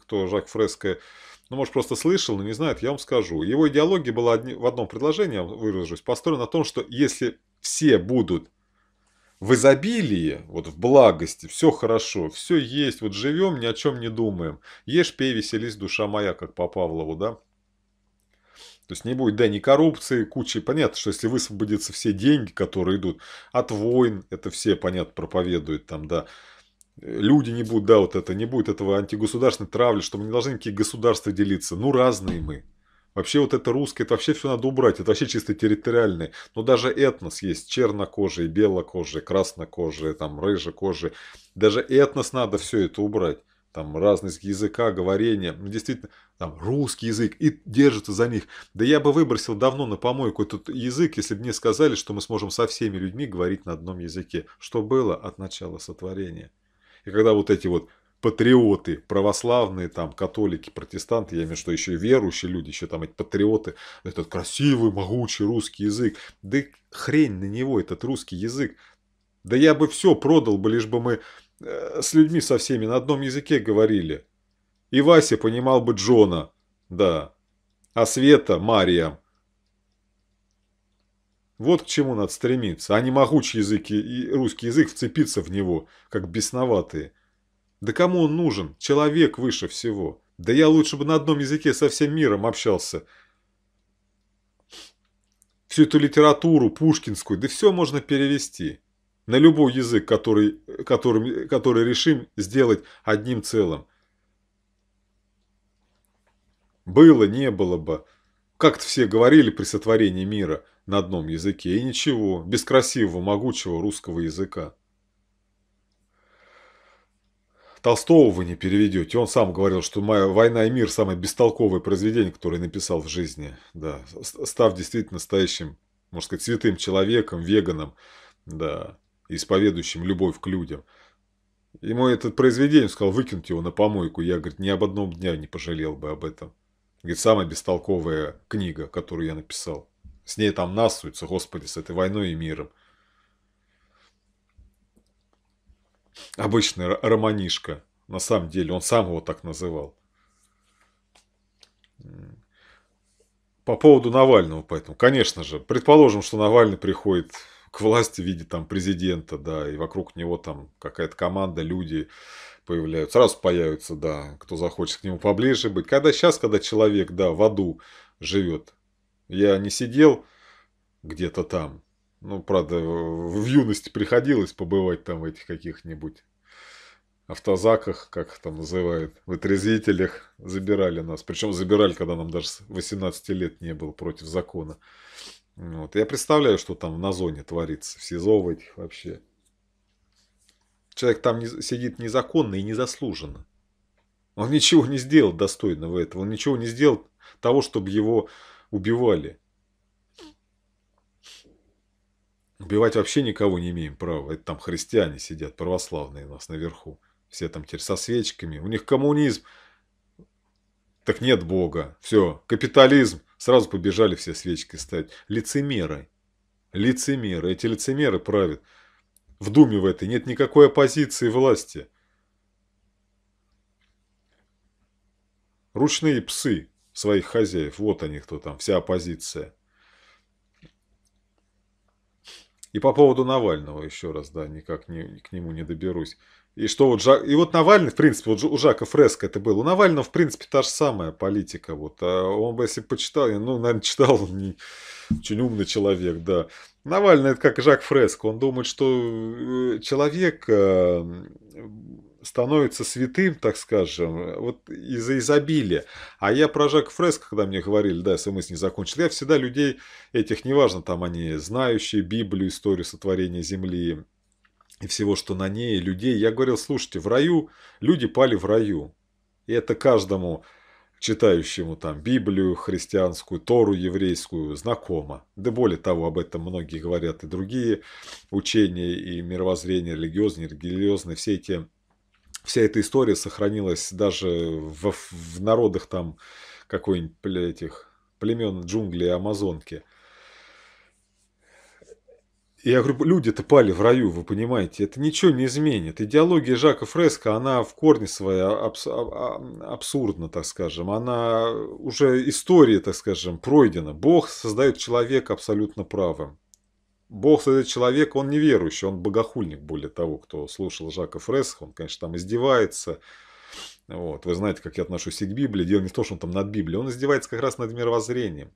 Speaker 1: кто Жак Фреско ну, может, просто слышал, но не знает, я вам скажу. Его идеология была одни, в одном предложении, я выражусь, построена на том, что если все будут в изобилии, вот в благости, все хорошо, все есть, вот живем, ни о чем не думаем. Ешь, пей, веселись, душа моя, как по Павлову, да? То есть не будет, да, ни коррупции, кучи. Понятно, что если высвободятся все деньги, которые идут от войн, это все, понятно, проповедуют там, да, люди не будут, да, вот это, не будет этого антигосударственной травли, что мы не должны никакие государства делиться. Ну, разные мы. Вообще вот это русское, это вообще все надо убрать, это вообще чисто территориальное. Но даже этнос есть, чернокожие, белокожие, краснокожие, там, рыжекожие. Даже этнос надо все это убрать. Там разность языка, говорения. Ну, действительно, там русский язык и держится за них. Да я бы выбросил давно на помойку этот язык, если бы мне сказали, что мы сможем со всеми людьми говорить на одном языке. Что было от начала сотворения. И когда вот эти вот патриоты, православные, там, католики, протестанты, я имею в виду, что еще и верующие люди, еще там эти патриоты, этот красивый, могучий русский язык. Да хрень на него этот русский язык. Да я бы все продал бы, лишь бы мы э, с людьми со всеми на одном языке говорили. И Вася понимал бы Джона, да, а Света – Мария. Вот к чему надо стремиться, а не могучий язык и русский язык вцепиться в него, как бесноватые. Да кому он нужен? Человек выше всего. Да я лучше бы на одном языке со всем миром общался. Всю эту литературу, пушкинскую, да все можно перевести. На любой язык, который, который, который решим сделать одним целым. Было, не было бы. Как-то все говорили при сотворении мира – на одном языке, и ничего, без красивого, могучего русского языка. Толстого вы не переведете. Он сам говорил, что моя «Война и мир» – самое бестолковое произведение, которое написал в жизни. Да. Став действительно настоящим, можно сказать, святым человеком, веганом, да, исповедующим любовь к людям. Ему это произведение сказал, выкинуть его на помойку. Я, говорит, ни об одном дня не пожалел бы об этом. Говорит, самая бестолковая книга, которую я написал. С ней там насуются, господи, с этой войной и миром. Обычный романишка. На самом деле, он сам его так называл. По поводу Навального, поэтому, конечно же, предположим, что Навальный приходит к власти в виде там президента, да, и вокруг него там какая-то команда, люди появляются, сразу появятся, да, кто захочет к нему поближе быть. Когда сейчас, когда человек, да, в аду живет, я не сидел где-то там. Ну, правда, в юности приходилось побывать там в этих каких-нибудь автозаках, как там называют, в вытрезвителях, забирали нас. Причем забирали, когда нам даже 18 лет не было против закона. Вот. Я представляю, что там на зоне творится, в СИЗО в этих вообще. Человек там не, сидит незаконно и незаслуженно. Он ничего не сделал достойного этого, он ничего не сделал того, чтобы его убивали. Убивать вообще никого не имеем права. Это там христиане сидят, православные у нас наверху. Все там теперь со свечками. У них коммунизм. Так нет Бога. Все, капитализм. Сразу побежали все свечки ставить. Лицемеры. Лицемеры. Эти лицемеры правят. В Думе в этой нет никакой оппозиции власти. Ручные псы своих хозяев. Вот они кто там, вся оппозиция. И по поводу Навального еще раз, да, никак не, к нему не доберусь. И что вот Жак... И вот Навальный, в принципе, вот у Жака Фреско это было. У Навального, в принципе, та же самая политика. Вот. А он бы, если почитал, ну, наверное, читал, он не... очень умный человек, да. Навальный, это как Жак Фреско. Он думает, что э, человек э, становится святым, так скажем, э, вот из-за изобилия. А я про Жак Фрес, когда мне говорили, да, СМС эм не закончил, я всегда людей этих, неважно, там они знающие Библию, историю сотворения Земли и всего, что на ней, людей, я говорил, слушайте, в раю люди пали в раю. И это каждому читающему там Библию христианскую, Тору еврейскую, знакомо. Да более того, об этом многие говорят и другие учения, и мировоззрения религиозные, религиозные, все эти вся эта история сохранилась даже в, в народах там какой-нибудь этих племен джунглей Амазонки. Я говорю, люди-то пали в раю, вы понимаете, это ничего не изменит. Идеология Жака Фреско, она в корне своя абс а, а, абсурдна, так скажем. Она уже история, так скажем, пройдена. Бог создает человека абсолютно правым. Бог этот человек, он неверующий, он богохульник, более того, кто слушал Жака Фресха, он, конечно, там издевается. Вот. Вы знаете, как я отношусь и к Библии. Дело не в том, что он там над Библией, он издевается как раз над мировоззрением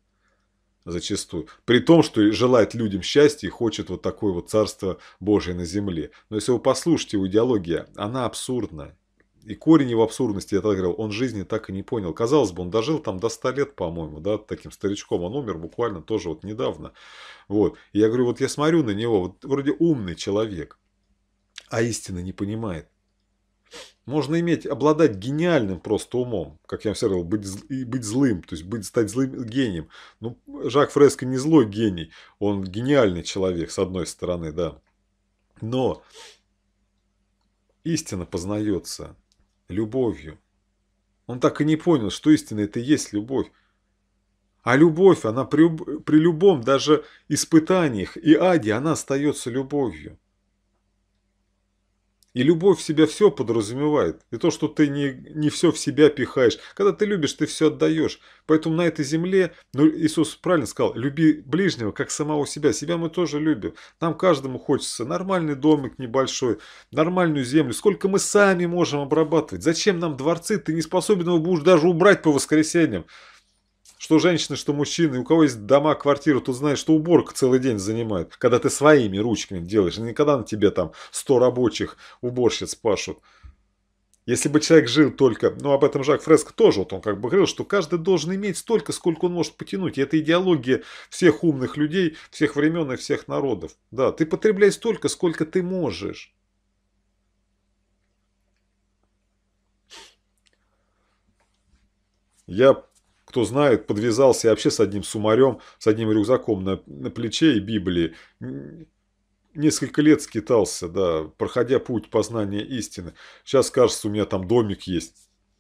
Speaker 1: зачастую. При том, что желает людям счастья и хочет вот такое вот царство Божие на земле. Но если вы послушаете его идеология, она абсурдная. И корень его абсурдности, я так говорил, он жизни так и не понял. Казалось бы, он дожил там до 100 лет, по-моему, да, таким старичком. Он умер буквально тоже вот недавно. Вот. И я говорю, вот я смотрю на него, вот вроде умный человек, а истины не понимает. Можно иметь, обладать гениальным просто умом, как я все говорил, быть, и быть злым, то есть быть, стать злым гением. Ну, Жак Фреско не злой гений, он гениальный человек, с одной стороны, да. Но истина познается любовью. Он так и не понял, что истина – это и есть любовь. А любовь, она при, при любом, даже испытаниях и аде, она остается любовью. И любовь в себя все подразумевает. И то, что ты не, не все в себя пихаешь. Когда ты любишь, ты все отдаешь. Поэтому на этой земле, ну, Иисус правильно сказал, люби ближнего, как самого себя. Себя мы тоже любим. Нам каждому хочется нормальный домик небольшой, нормальную землю. Сколько мы сами можем обрабатывать? Зачем нам дворцы? Ты не способен его будешь даже убрать по воскресеньям. Что женщины, что мужчины, у кого есть дома, квартира, тут знаешь, что уборка целый день занимает, когда ты своими ручками делаешь, а никогда на тебе там 100 рабочих уборщиц пашут. Если бы человек жил только, ну об этом Жак Фреско тоже, вот он как бы говорил, что каждый должен иметь столько, сколько он может потянуть. И это идеология всех умных людей, всех времен и всех народов. Да, ты потребляй столько, сколько ты можешь. Я кто знает, подвязался вообще с одним сумарем, с одним рюкзаком на, на плече и Библии. Несколько лет скитался, да, проходя путь познания истины. Сейчас, кажется, у меня там домик есть.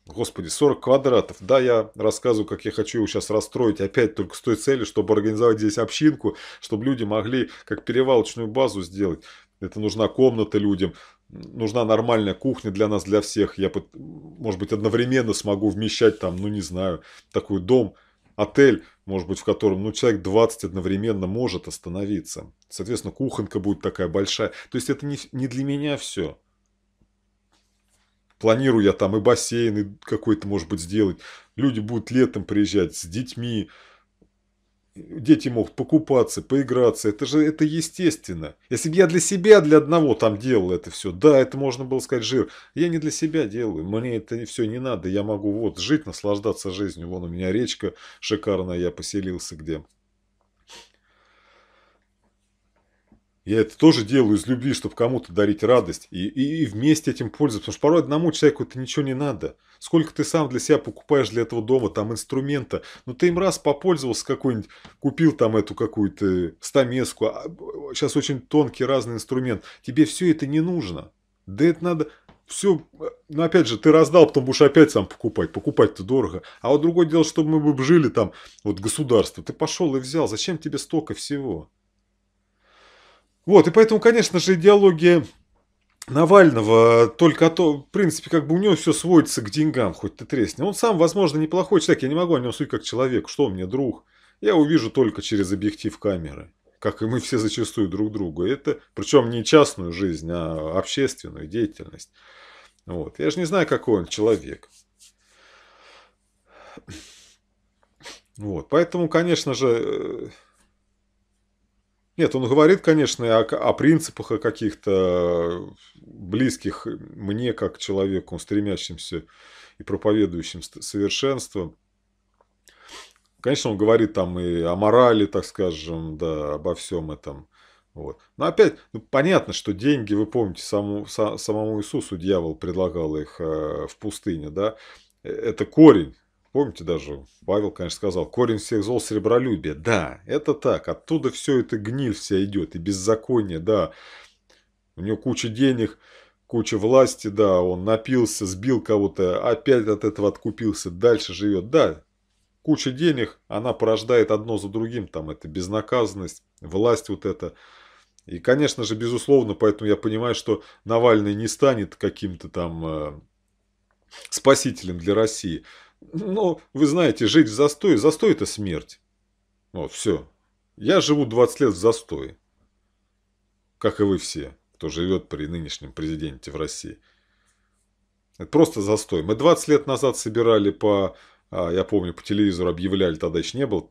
Speaker 1: Господи, 40 квадратов. Да, я рассказываю, как я хочу его сейчас расстроить. Опять только с той целью, чтобы организовать здесь общинку, чтобы люди могли как перевалочную базу сделать. Это нужна комната людям, нужна нормальная кухня для нас, для всех. Я, может быть, одновременно смогу вмещать там, ну не знаю, такой дом, отель, может быть, в котором, ну, человек 20 одновременно может остановиться. Соответственно, кухонка будет такая большая. То есть, это не, не для меня все. Планирую я там и бассейн, и какой-то, может быть, сделать. Люди будут летом приезжать с детьми, дети могут покупаться, поиграться. Это же это естественно. Если бы я для себя, для одного там делал это все, да, это можно было сказать жир. Я не для себя делаю, мне это все не надо. Я могу вот жить, наслаждаться жизнью. Вон у меня речка шикарная, я поселился где. Я это тоже делаю из любви, чтобы кому-то дарить радость и, и, и вместе этим пользоваться. Потому что порой одному человеку это ничего не надо. Сколько ты сам для себя покупаешь для этого дома, там инструмента. Но ну, ты им раз попользовался какой-нибудь, купил там эту какую-то стамеску. Сейчас а, очень тонкий разный инструмент. Тебе все это не нужно. Да это надо все, ну опять же, ты раздал, потом будешь опять сам покупать. Покупать-то дорого. А вот другое дело, чтобы мы бы жили там, вот государство. Ты пошел и взял. Зачем тебе столько всего? Вот, и поэтому, конечно же, идеология Навального только то, в принципе, как бы у него все сводится к деньгам, хоть ты тресни. Он сам, возможно, неплохой человек, я не могу о нем судить как человек, что он мне друг. Я увижу только через объектив камеры, как и мы все зачастую друг друга. Это, причем не частную жизнь, а общественную деятельность. Вот. Я же не знаю, какой он человек. Вот. Поэтому, конечно же, э, нет, он говорит, конечно, о, о принципах, о каких-то близких мне, как человеку, стремящимся и проповедующим совершенством. Конечно, он говорит там и о морали, так скажем, да, обо всем этом. Вот. Но опять, ну, понятно, что деньги, вы помните, саму, са, самому Иисусу дьявол предлагал их э, в пустыне, да, э, это корень Помните даже, Павел, конечно, сказал, корень всех зол – сребролюбие. Да, это так, оттуда все это гниль вся идет, и беззаконие, да. У него куча денег, куча власти, да, он напился, сбил кого-то, опять от этого откупился, дальше живет. Да, куча денег, она порождает одно за другим, там, это безнаказанность, власть вот эта. И, конечно же, безусловно, поэтому я понимаю, что Навальный не станет каким-то там э, спасителем для России – но, ну, вы знаете, жить в застое, застой – это смерть. Вот, все. Я живу 20 лет в застое. Как и вы все, кто живет при нынешнем президенте в России. Это просто застой. Мы 20 лет назад собирали по, а, я помню, по телевизору объявляли, тогда еще не было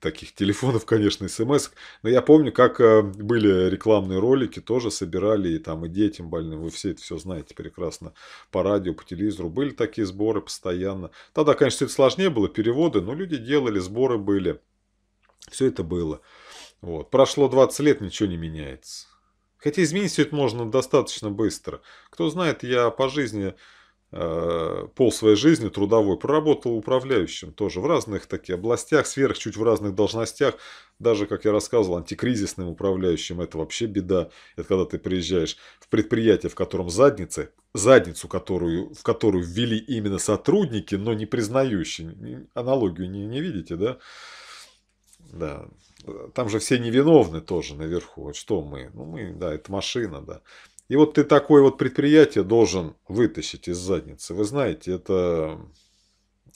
Speaker 1: таких телефонов, конечно, смс. Но я помню, как э, были рекламные ролики, тоже собирали и там и детям больным. Вы все это все знаете прекрасно. По радио, по телевизору были такие сборы постоянно. Тогда, конечно, все это сложнее было, переводы, но люди делали, сборы были. Все это было. Вот. Прошло 20 лет, ничего не меняется. Хотя изменить все это можно достаточно быстро. Кто знает, я по жизни Э, пол своей жизни трудовой, проработал управляющим тоже в разных таких областях, сверх чуть в разных должностях, даже, как я рассказывал, антикризисным управляющим, это вообще беда, это когда ты приезжаешь в предприятие, в котором задницы, задницу, которую, в которую ввели именно сотрудники, но не признающие, аналогию не, не видите, да? Да, там же все невиновны тоже наверху, вот что мы, ну мы, да, это машина, да, и вот ты такое вот предприятие должен вытащить из задницы. Вы знаете, это,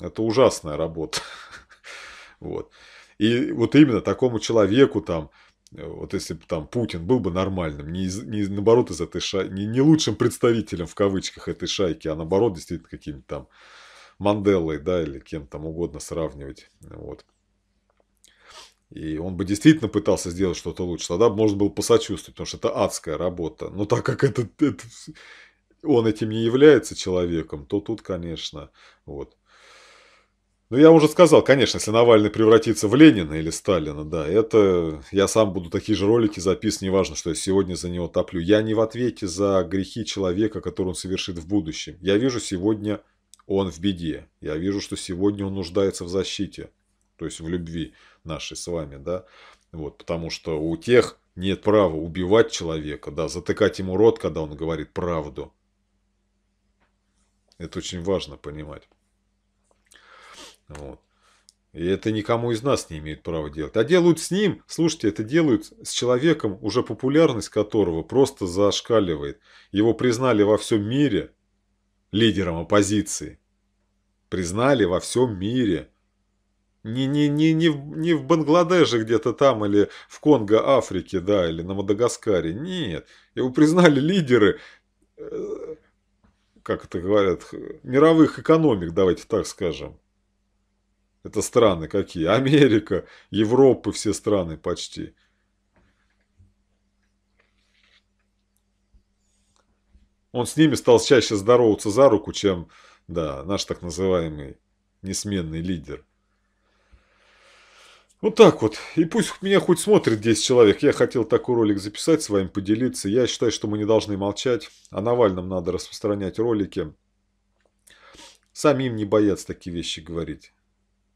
Speaker 1: это ужасная работа. Вот. И вот именно такому человеку там, вот если бы там Путин был бы нормальным, не, из, не наоборот из этой шайки, не, не лучшим представителем в кавычках этой шайки, а наоборот действительно каким-то там Манделлой, да, или кем там угодно сравнивать, вот. И он бы действительно пытался сделать что-то лучше. Тогда можно было посочувствовать, потому что это адская работа. Но так как этот это он этим не является человеком, то тут, конечно, вот. Ну, я уже сказал, конечно, если Навальный превратится в Ленина или Сталина, да, это я сам буду такие же ролики записывать, неважно, что я сегодня за него топлю. Я не в ответе за грехи человека, который он совершит в будущем. Я вижу сегодня он в беде. Я вижу, что сегодня он нуждается в защите, то есть в любви нашей с вами, да, вот, потому что у тех нет права убивать человека, да, затыкать ему рот, когда он говорит правду. Это очень важно понимать. Вот. И это никому из нас не имеет права делать. А делают с ним, слушайте, это делают с человеком, уже популярность которого просто зашкаливает. Его признали во всем мире лидером оппозиции. Признали во всем мире. Не, не, не, не, в, не в Бангладеше где-то там или в Конго, Африке, да, или на Мадагаскаре. Нет, его признали лидеры, э, как это говорят, мировых экономик, давайте так скажем. Это страны какие? Америка, Европы, все страны почти. Он с ними стал чаще здороваться за руку, чем, да, наш так называемый несменный лидер. Вот так вот. И пусть меня хоть смотрит 10 человек. Я хотел такой ролик записать, с вами поделиться. Я считаю, что мы не должны молчать. О а Навальном надо распространять ролики. Самим не боятся такие вещи говорить.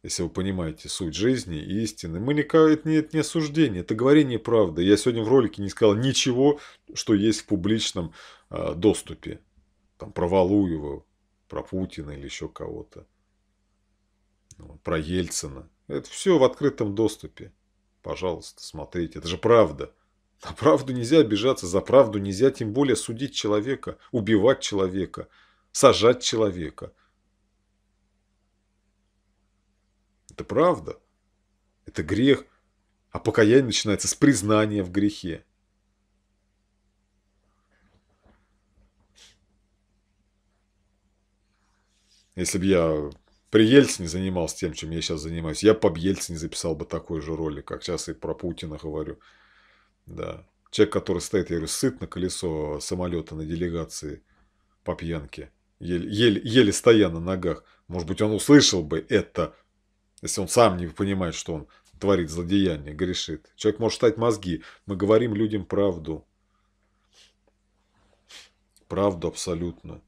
Speaker 1: Если вы понимаете суть жизни и истины. Мы не, это, не, это не осуждение, это говорение правды. Я сегодня в ролике не сказал ничего, что есть в публичном э, доступе. Там про Валуева, про Путина или еще кого-то. Ну, про Ельцина. Это все в открытом доступе. Пожалуйста, смотрите, это же правда. На правду нельзя обижаться, за правду нельзя тем более судить человека, убивать человека, сажать человека. Это правда. Это грех. А покаяние начинается с признания в грехе. Если бы я при Ельцине занимался тем, чем я сейчас занимаюсь, я по Ельцине записал бы такой же ролик, как сейчас и про Путина говорю. Да. Человек, который стоит, я говорю, сыт на колесо самолета на делегации по пьянке, еле, еле, еле стоя на ногах. Может быть, он услышал бы это, если он сам не понимает, что он творит злодеяние, грешит. Человек может стать мозги. Мы говорим людям правду. Правду абсолютно.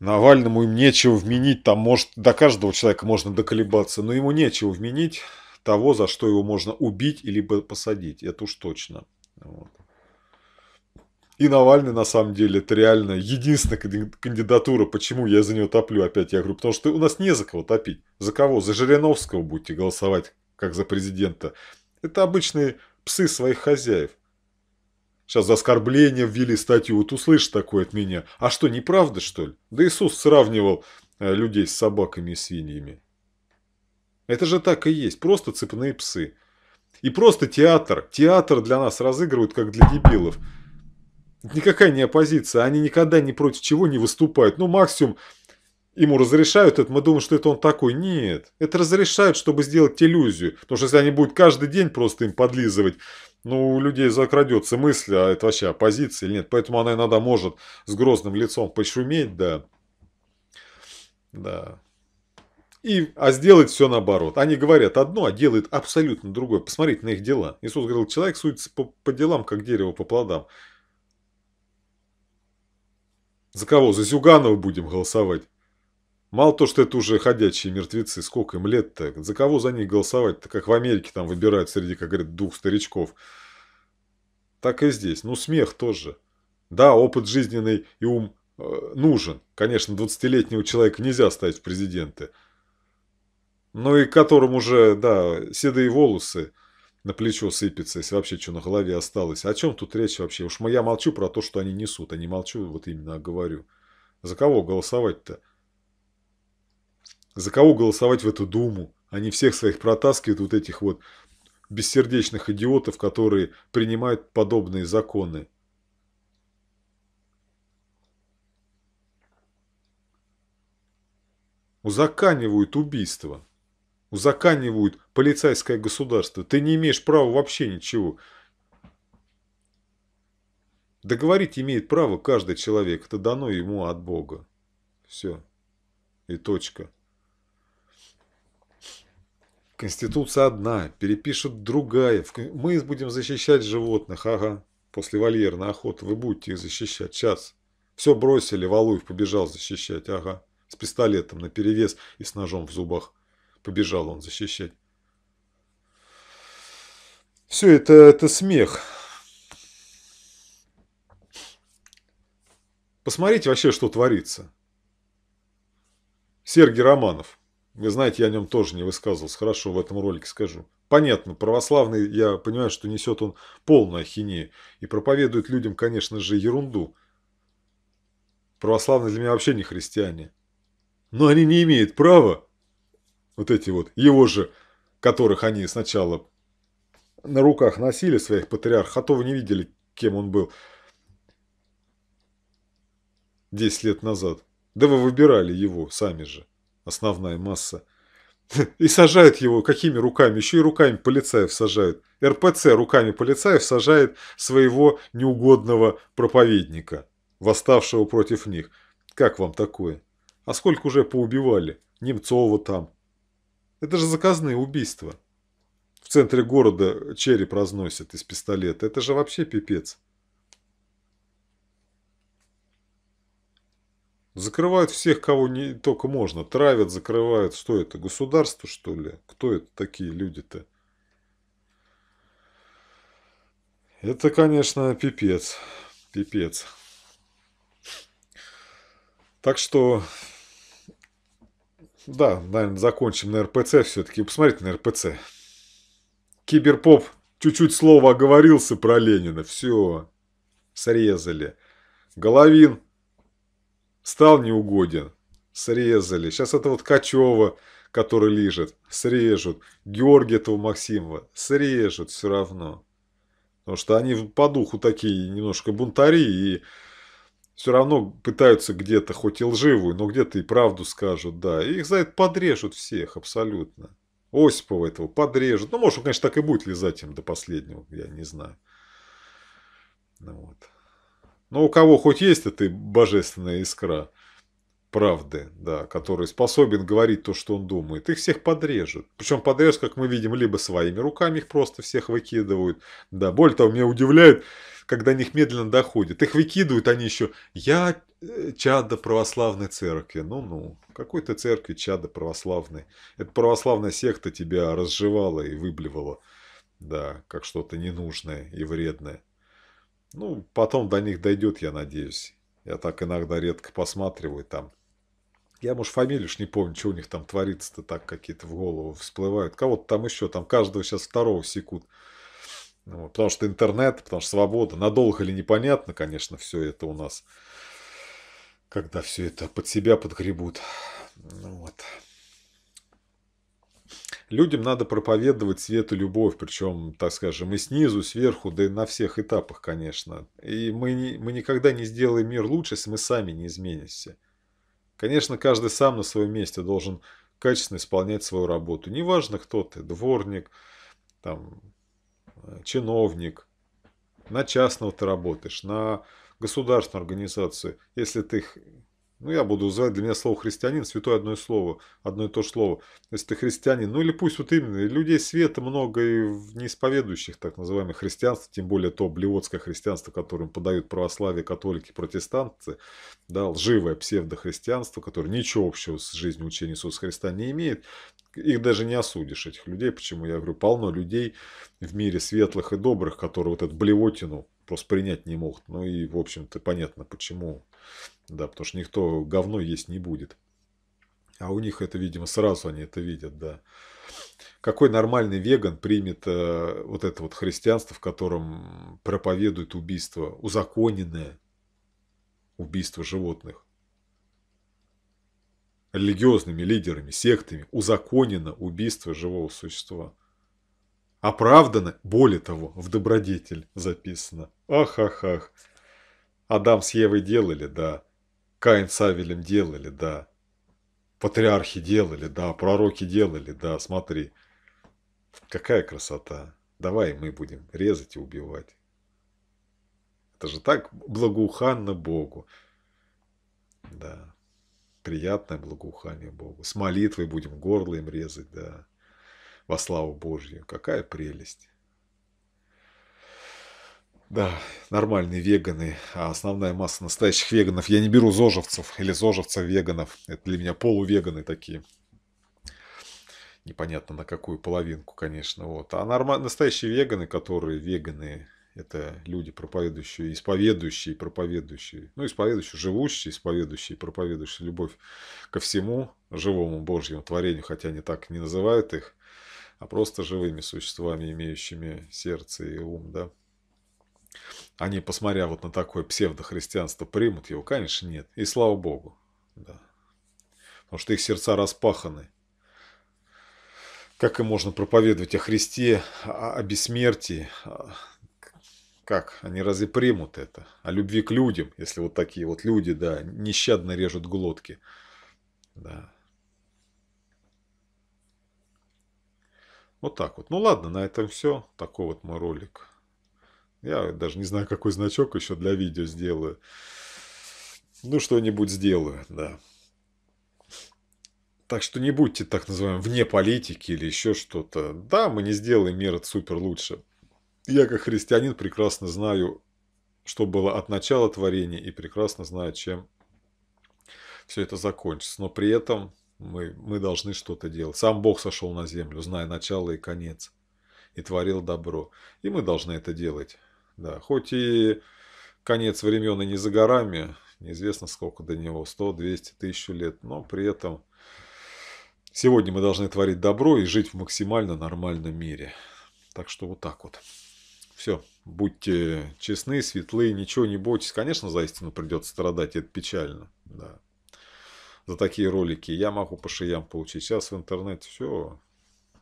Speaker 1: Навальному им нечего вменить, там может до каждого человека можно доколебаться, но ему нечего вменить того, за что его можно убить или посадить, это уж точно. Вот. И Навальный, на самом деле, это реально единственная кандидатура, почему я за него топлю опять. Я говорю, потому что у нас не за кого топить. За кого? За Жириновского будете голосовать, как за президента. Это обычные псы своих хозяев. Сейчас за оскорбление ввели статью, вот услышь такое от меня. А что, неправда, что ли? Да Иисус сравнивал э, людей с собаками и свиньями. Это же так и есть, просто цепные псы. И просто театр. Театр для нас разыгрывают, как для дебилов. никакая не оппозиция, они никогда ни против чего не выступают. Ну, максимум, ему разрешают это, мы думаем, что это он такой. Нет, это разрешают, чтобы сделать иллюзию. Потому что если они будут каждый день просто им подлизывать ну, у людей закрадется мысль, а это вообще оппозиция или нет. Поэтому она иногда может с грозным лицом пошуметь, да. Да. И, а сделать все наоборот. Они говорят одно, а делают абсолютно другое. Посмотрите на их дела. Иисус говорил, человек судится по, по делам, как дерево по плодам. За кого? За Зюганова будем голосовать. Мало то, что это уже ходячие мертвецы, сколько им лет-то? За кого за них голосовать-то? Как в Америке там выбирают среди, как говорят, двух старичков. Так и здесь. Ну, смех тоже. Да, опыт жизненный и ум э, нужен. Конечно, 20-летнего человека нельзя ставить в президенты. Но и которым уже, да, седые волосы на плечо сыпятся, если вообще что на голове осталось. О чем тут речь вообще? Уж я молчу про то, что они несут, а не молчу, вот именно говорю. За кого голосовать-то? За кого голосовать в эту Думу? Они всех своих протаскивают, вот этих вот бессердечных идиотов, которые принимают подобные законы. Узаканивают убийство. Узаканивают полицейское государство. Ты не имеешь права вообще ничего. Договорить имеет право каждый человек. Это дано ему от Бога. Все. И точка. Конституция одна, перепишут другая. Мы будем защищать животных, ага. После вольерной охоты вы будете их защищать. Сейчас. Все бросили, Валуев побежал защищать, ага. С пистолетом на перевес и с ножом в зубах. Побежал он защищать. Все это, это смех. Посмотрите вообще, что творится. Сергей Романов. Вы знаете, я о нем тоже не высказывался. Хорошо, в этом ролике скажу. Понятно, православный, я понимаю, что несет он полную ахинею. И проповедует людям, конечно же, ерунду. Православные для меня вообще не христиане. Но они не имеют права, вот эти вот, его же, которых они сначала на руках носили своих патриархов, а то вы не видели, кем он был 10 лет назад. Да вы выбирали его сами же основная масса. И сажают его какими руками? Еще и руками полицаев сажают. РПЦ руками полицаев сажает своего неугодного проповедника, восставшего против них. Как вам такое? А сколько уже поубивали? Немцова там. Это же заказные убийства. В центре города череп разносят из пистолета. Это же вообще пипец. Закрывают всех, кого не только можно. Травят, закрывают. Что это? Государство, что ли? Кто это такие люди-то? Это, конечно, пипец. Пипец. Так что, да, наверное, закончим на РПЦ все-таки. Посмотрите на РПЦ. Киберпоп чуть-чуть слово оговорился про Ленина. Все, срезали. Головин Стал неугоден. Срезали. Сейчас это вот Качева, который лежит. Срежут. Георгиетова Максимова. Срежут все равно. Потому что они по духу такие немножко бунтари и все равно пытаются где-то, хоть и лживую, но где-то и правду скажут, да. И их за это подрежут всех абсолютно. Осипова этого подрежут. Ну, может, он, конечно, так и будет лизать им до последнего, я не знаю. Ну, вот. Но ну, у кого хоть есть эта божественная искра правды, да, который способен говорить то, что он думает, их всех подрежут. Причем подрежут, как мы видим, либо своими руками их просто всех выкидывают. Да, более того, меня удивляет, когда них медленно доходит. Их выкидывают, они еще «я э, чадо православной церкви». Ну-ну, какой ты церкви чадо православной? Это православная секта тебя разжевала и выблевала, да, как что-то ненужное и вредное. Ну, потом до них дойдет, я надеюсь. Я так иногда редко посматриваю там. Я, может, фамилию ж не помню, что у них там творится-то так какие-то в голову всплывают. Кого-то там еще, там каждого сейчас второго секут. Ну, потому что интернет, потому что свобода. Надолго ли непонятно, конечно, все это у нас. Когда все это под себя подгребут. Ну, вот людям надо проповедовать свет и любовь, причем, так скажем, и снизу, сверху, да и на всех этапах, конечно. И мы, не, мы никогда не сделаем мир лучше, если мы сами не изменимся. Конечно, каждый сам на своем месте должен качественно исполнять свою работу. Неважно, кто ты, дворник, там, э, чиновник, на частного ты работаешь, на государственную организацию. Если ты ну, я буду называть для меня слово христианин, святое одно слово, одно и то же слово. Если ты христианин, ну или пусть вот именно, людей света много и не исповедующих так называемых христианств, тем более то блевотское христианство, которым подают православие, католики, протестанты, да, лживое псевдохристианство, которое ничего общего с жизнью учения Иисуса Христа не имеет, их даже не осудишь, этих людей. Почему я говорю, полно людей в мире светлых и добрых, которые вот эту блевотину просто принять не могут, Ну и, в общем-то, понятно почему. Да, потому что никто говно есть не будет. А у них это, видимо, сразу они это видят, да. Какой нормальный веган примет э, вот это вот христианство, в котором проповедует убийство, узаконенное убийство животных? Религиозными лидерами, сектами узаконено убийство живого существа – Оправдано, более того, в добродетель записано. Ах, ах, ах. Адам с Евой делали, да. Каин с Авелем делали, да. Патриархи делали, да. Пророки делали, да. Смотри, какая красота. Давай мы будем резать и убивать. Это же так благоуханно Богу. Да. Приятное благоухание Богу. С молитвой будем горло им резать, да во славу Божью. Какая прелесть! Да, нормальные веганы, а основная масса настоящих веганов. Я не беру зожевцев или зожевцев-веганов. Это для меня полувеганы такие. Непонятно на какую половинку, конечно. Вот. А норма... настоящие веганы, которые веганы, это люди, проповедующие, исповедующие, проповедующие. Ну, исповедующие, живущие, исповедующие, проповедующие любовь ко всему живому Божьему творению, хотя они так не называют их а просто живыми существами, имеющими сердце и ум, да. Они, посмотря вот на такое псевдохристианство, примут его? Конечно, нет. И слава Богу, да. Потому что их сердца распаханы. Как и можно проповедовать о Христе, о бессмертии, а, как? Они разве примут это? О любви к людям, если вот такие вот люди, да, нещадно режут глотки. Да. Вот так вот. Ну ладно, на этом все. Такой вот мой ролик. Я даже не знаю, какой значок еще для видео сделаю. Ну, что-нибудь сделаю, да. Так что не будьте, так называемым, вне политики или еще что-то. Да, мы не сделаем мир супер лучше. Я, как христианин, прекрасно знаю, что было от начала творения и прекрасно знаю, чем все это закончится. Но при этом мы, мы должны что-то делать. Сам Бог сошел на землю, зная начало и конец, и творил добро. И мы должны это делать. Да, хоть и конец времен и не за горами, неизвестно сколько до него, 100, 200, тысячу лет, но при этом сегодня мы должны творить добро и жить в максимально нормальном мире. Так что вот так вот. Все, будьте честны, светлы, ничего не бойтесь. Конечно, за истину придется страдать, это печально. Да за такие ролики. Я могу по шеям получить. Сейчас в интернете все.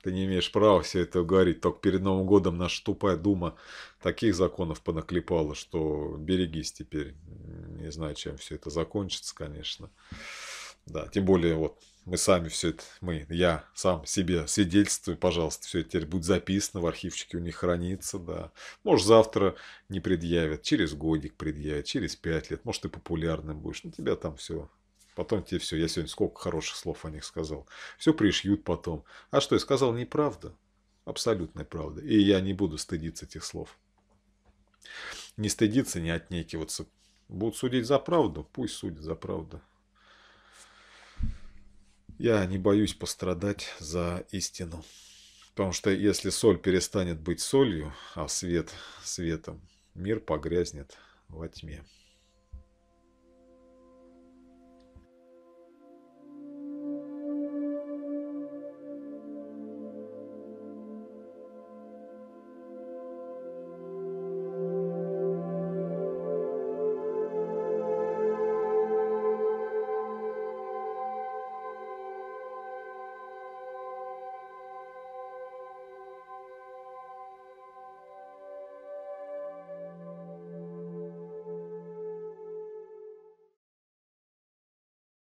Speaker 1: Ты не имеешь права все это говорить. Только перед Новым годом наша тупая дума таких законов понаклепала, что берегись теперь. Не знаю, чем все это закончится, конечно. Да, тем более вот мы сами все это, мы, я сам себе свидетельствую, пожалуйста, все это теперь будет записано, в архивчике у них хранится, да. Может, завтра не предъявят, через годик предъявят, через пять лет, может, ты популярным будешь, ну, тебя там все Потом тебе все, я сегодня сколько хороших слов о них сказал. Все пришьют потом. А что, я сказал неправда? Абсолютная правда. И я не буду стыдиться этих слов. Не стыдиться, не отнекиваться. Будут судить за правду? Пусть судят за правду. Я не боюсь пострадать за истину. Потому что если соль перестанет быть солью, а свет светом, мир погрязнет во тьме.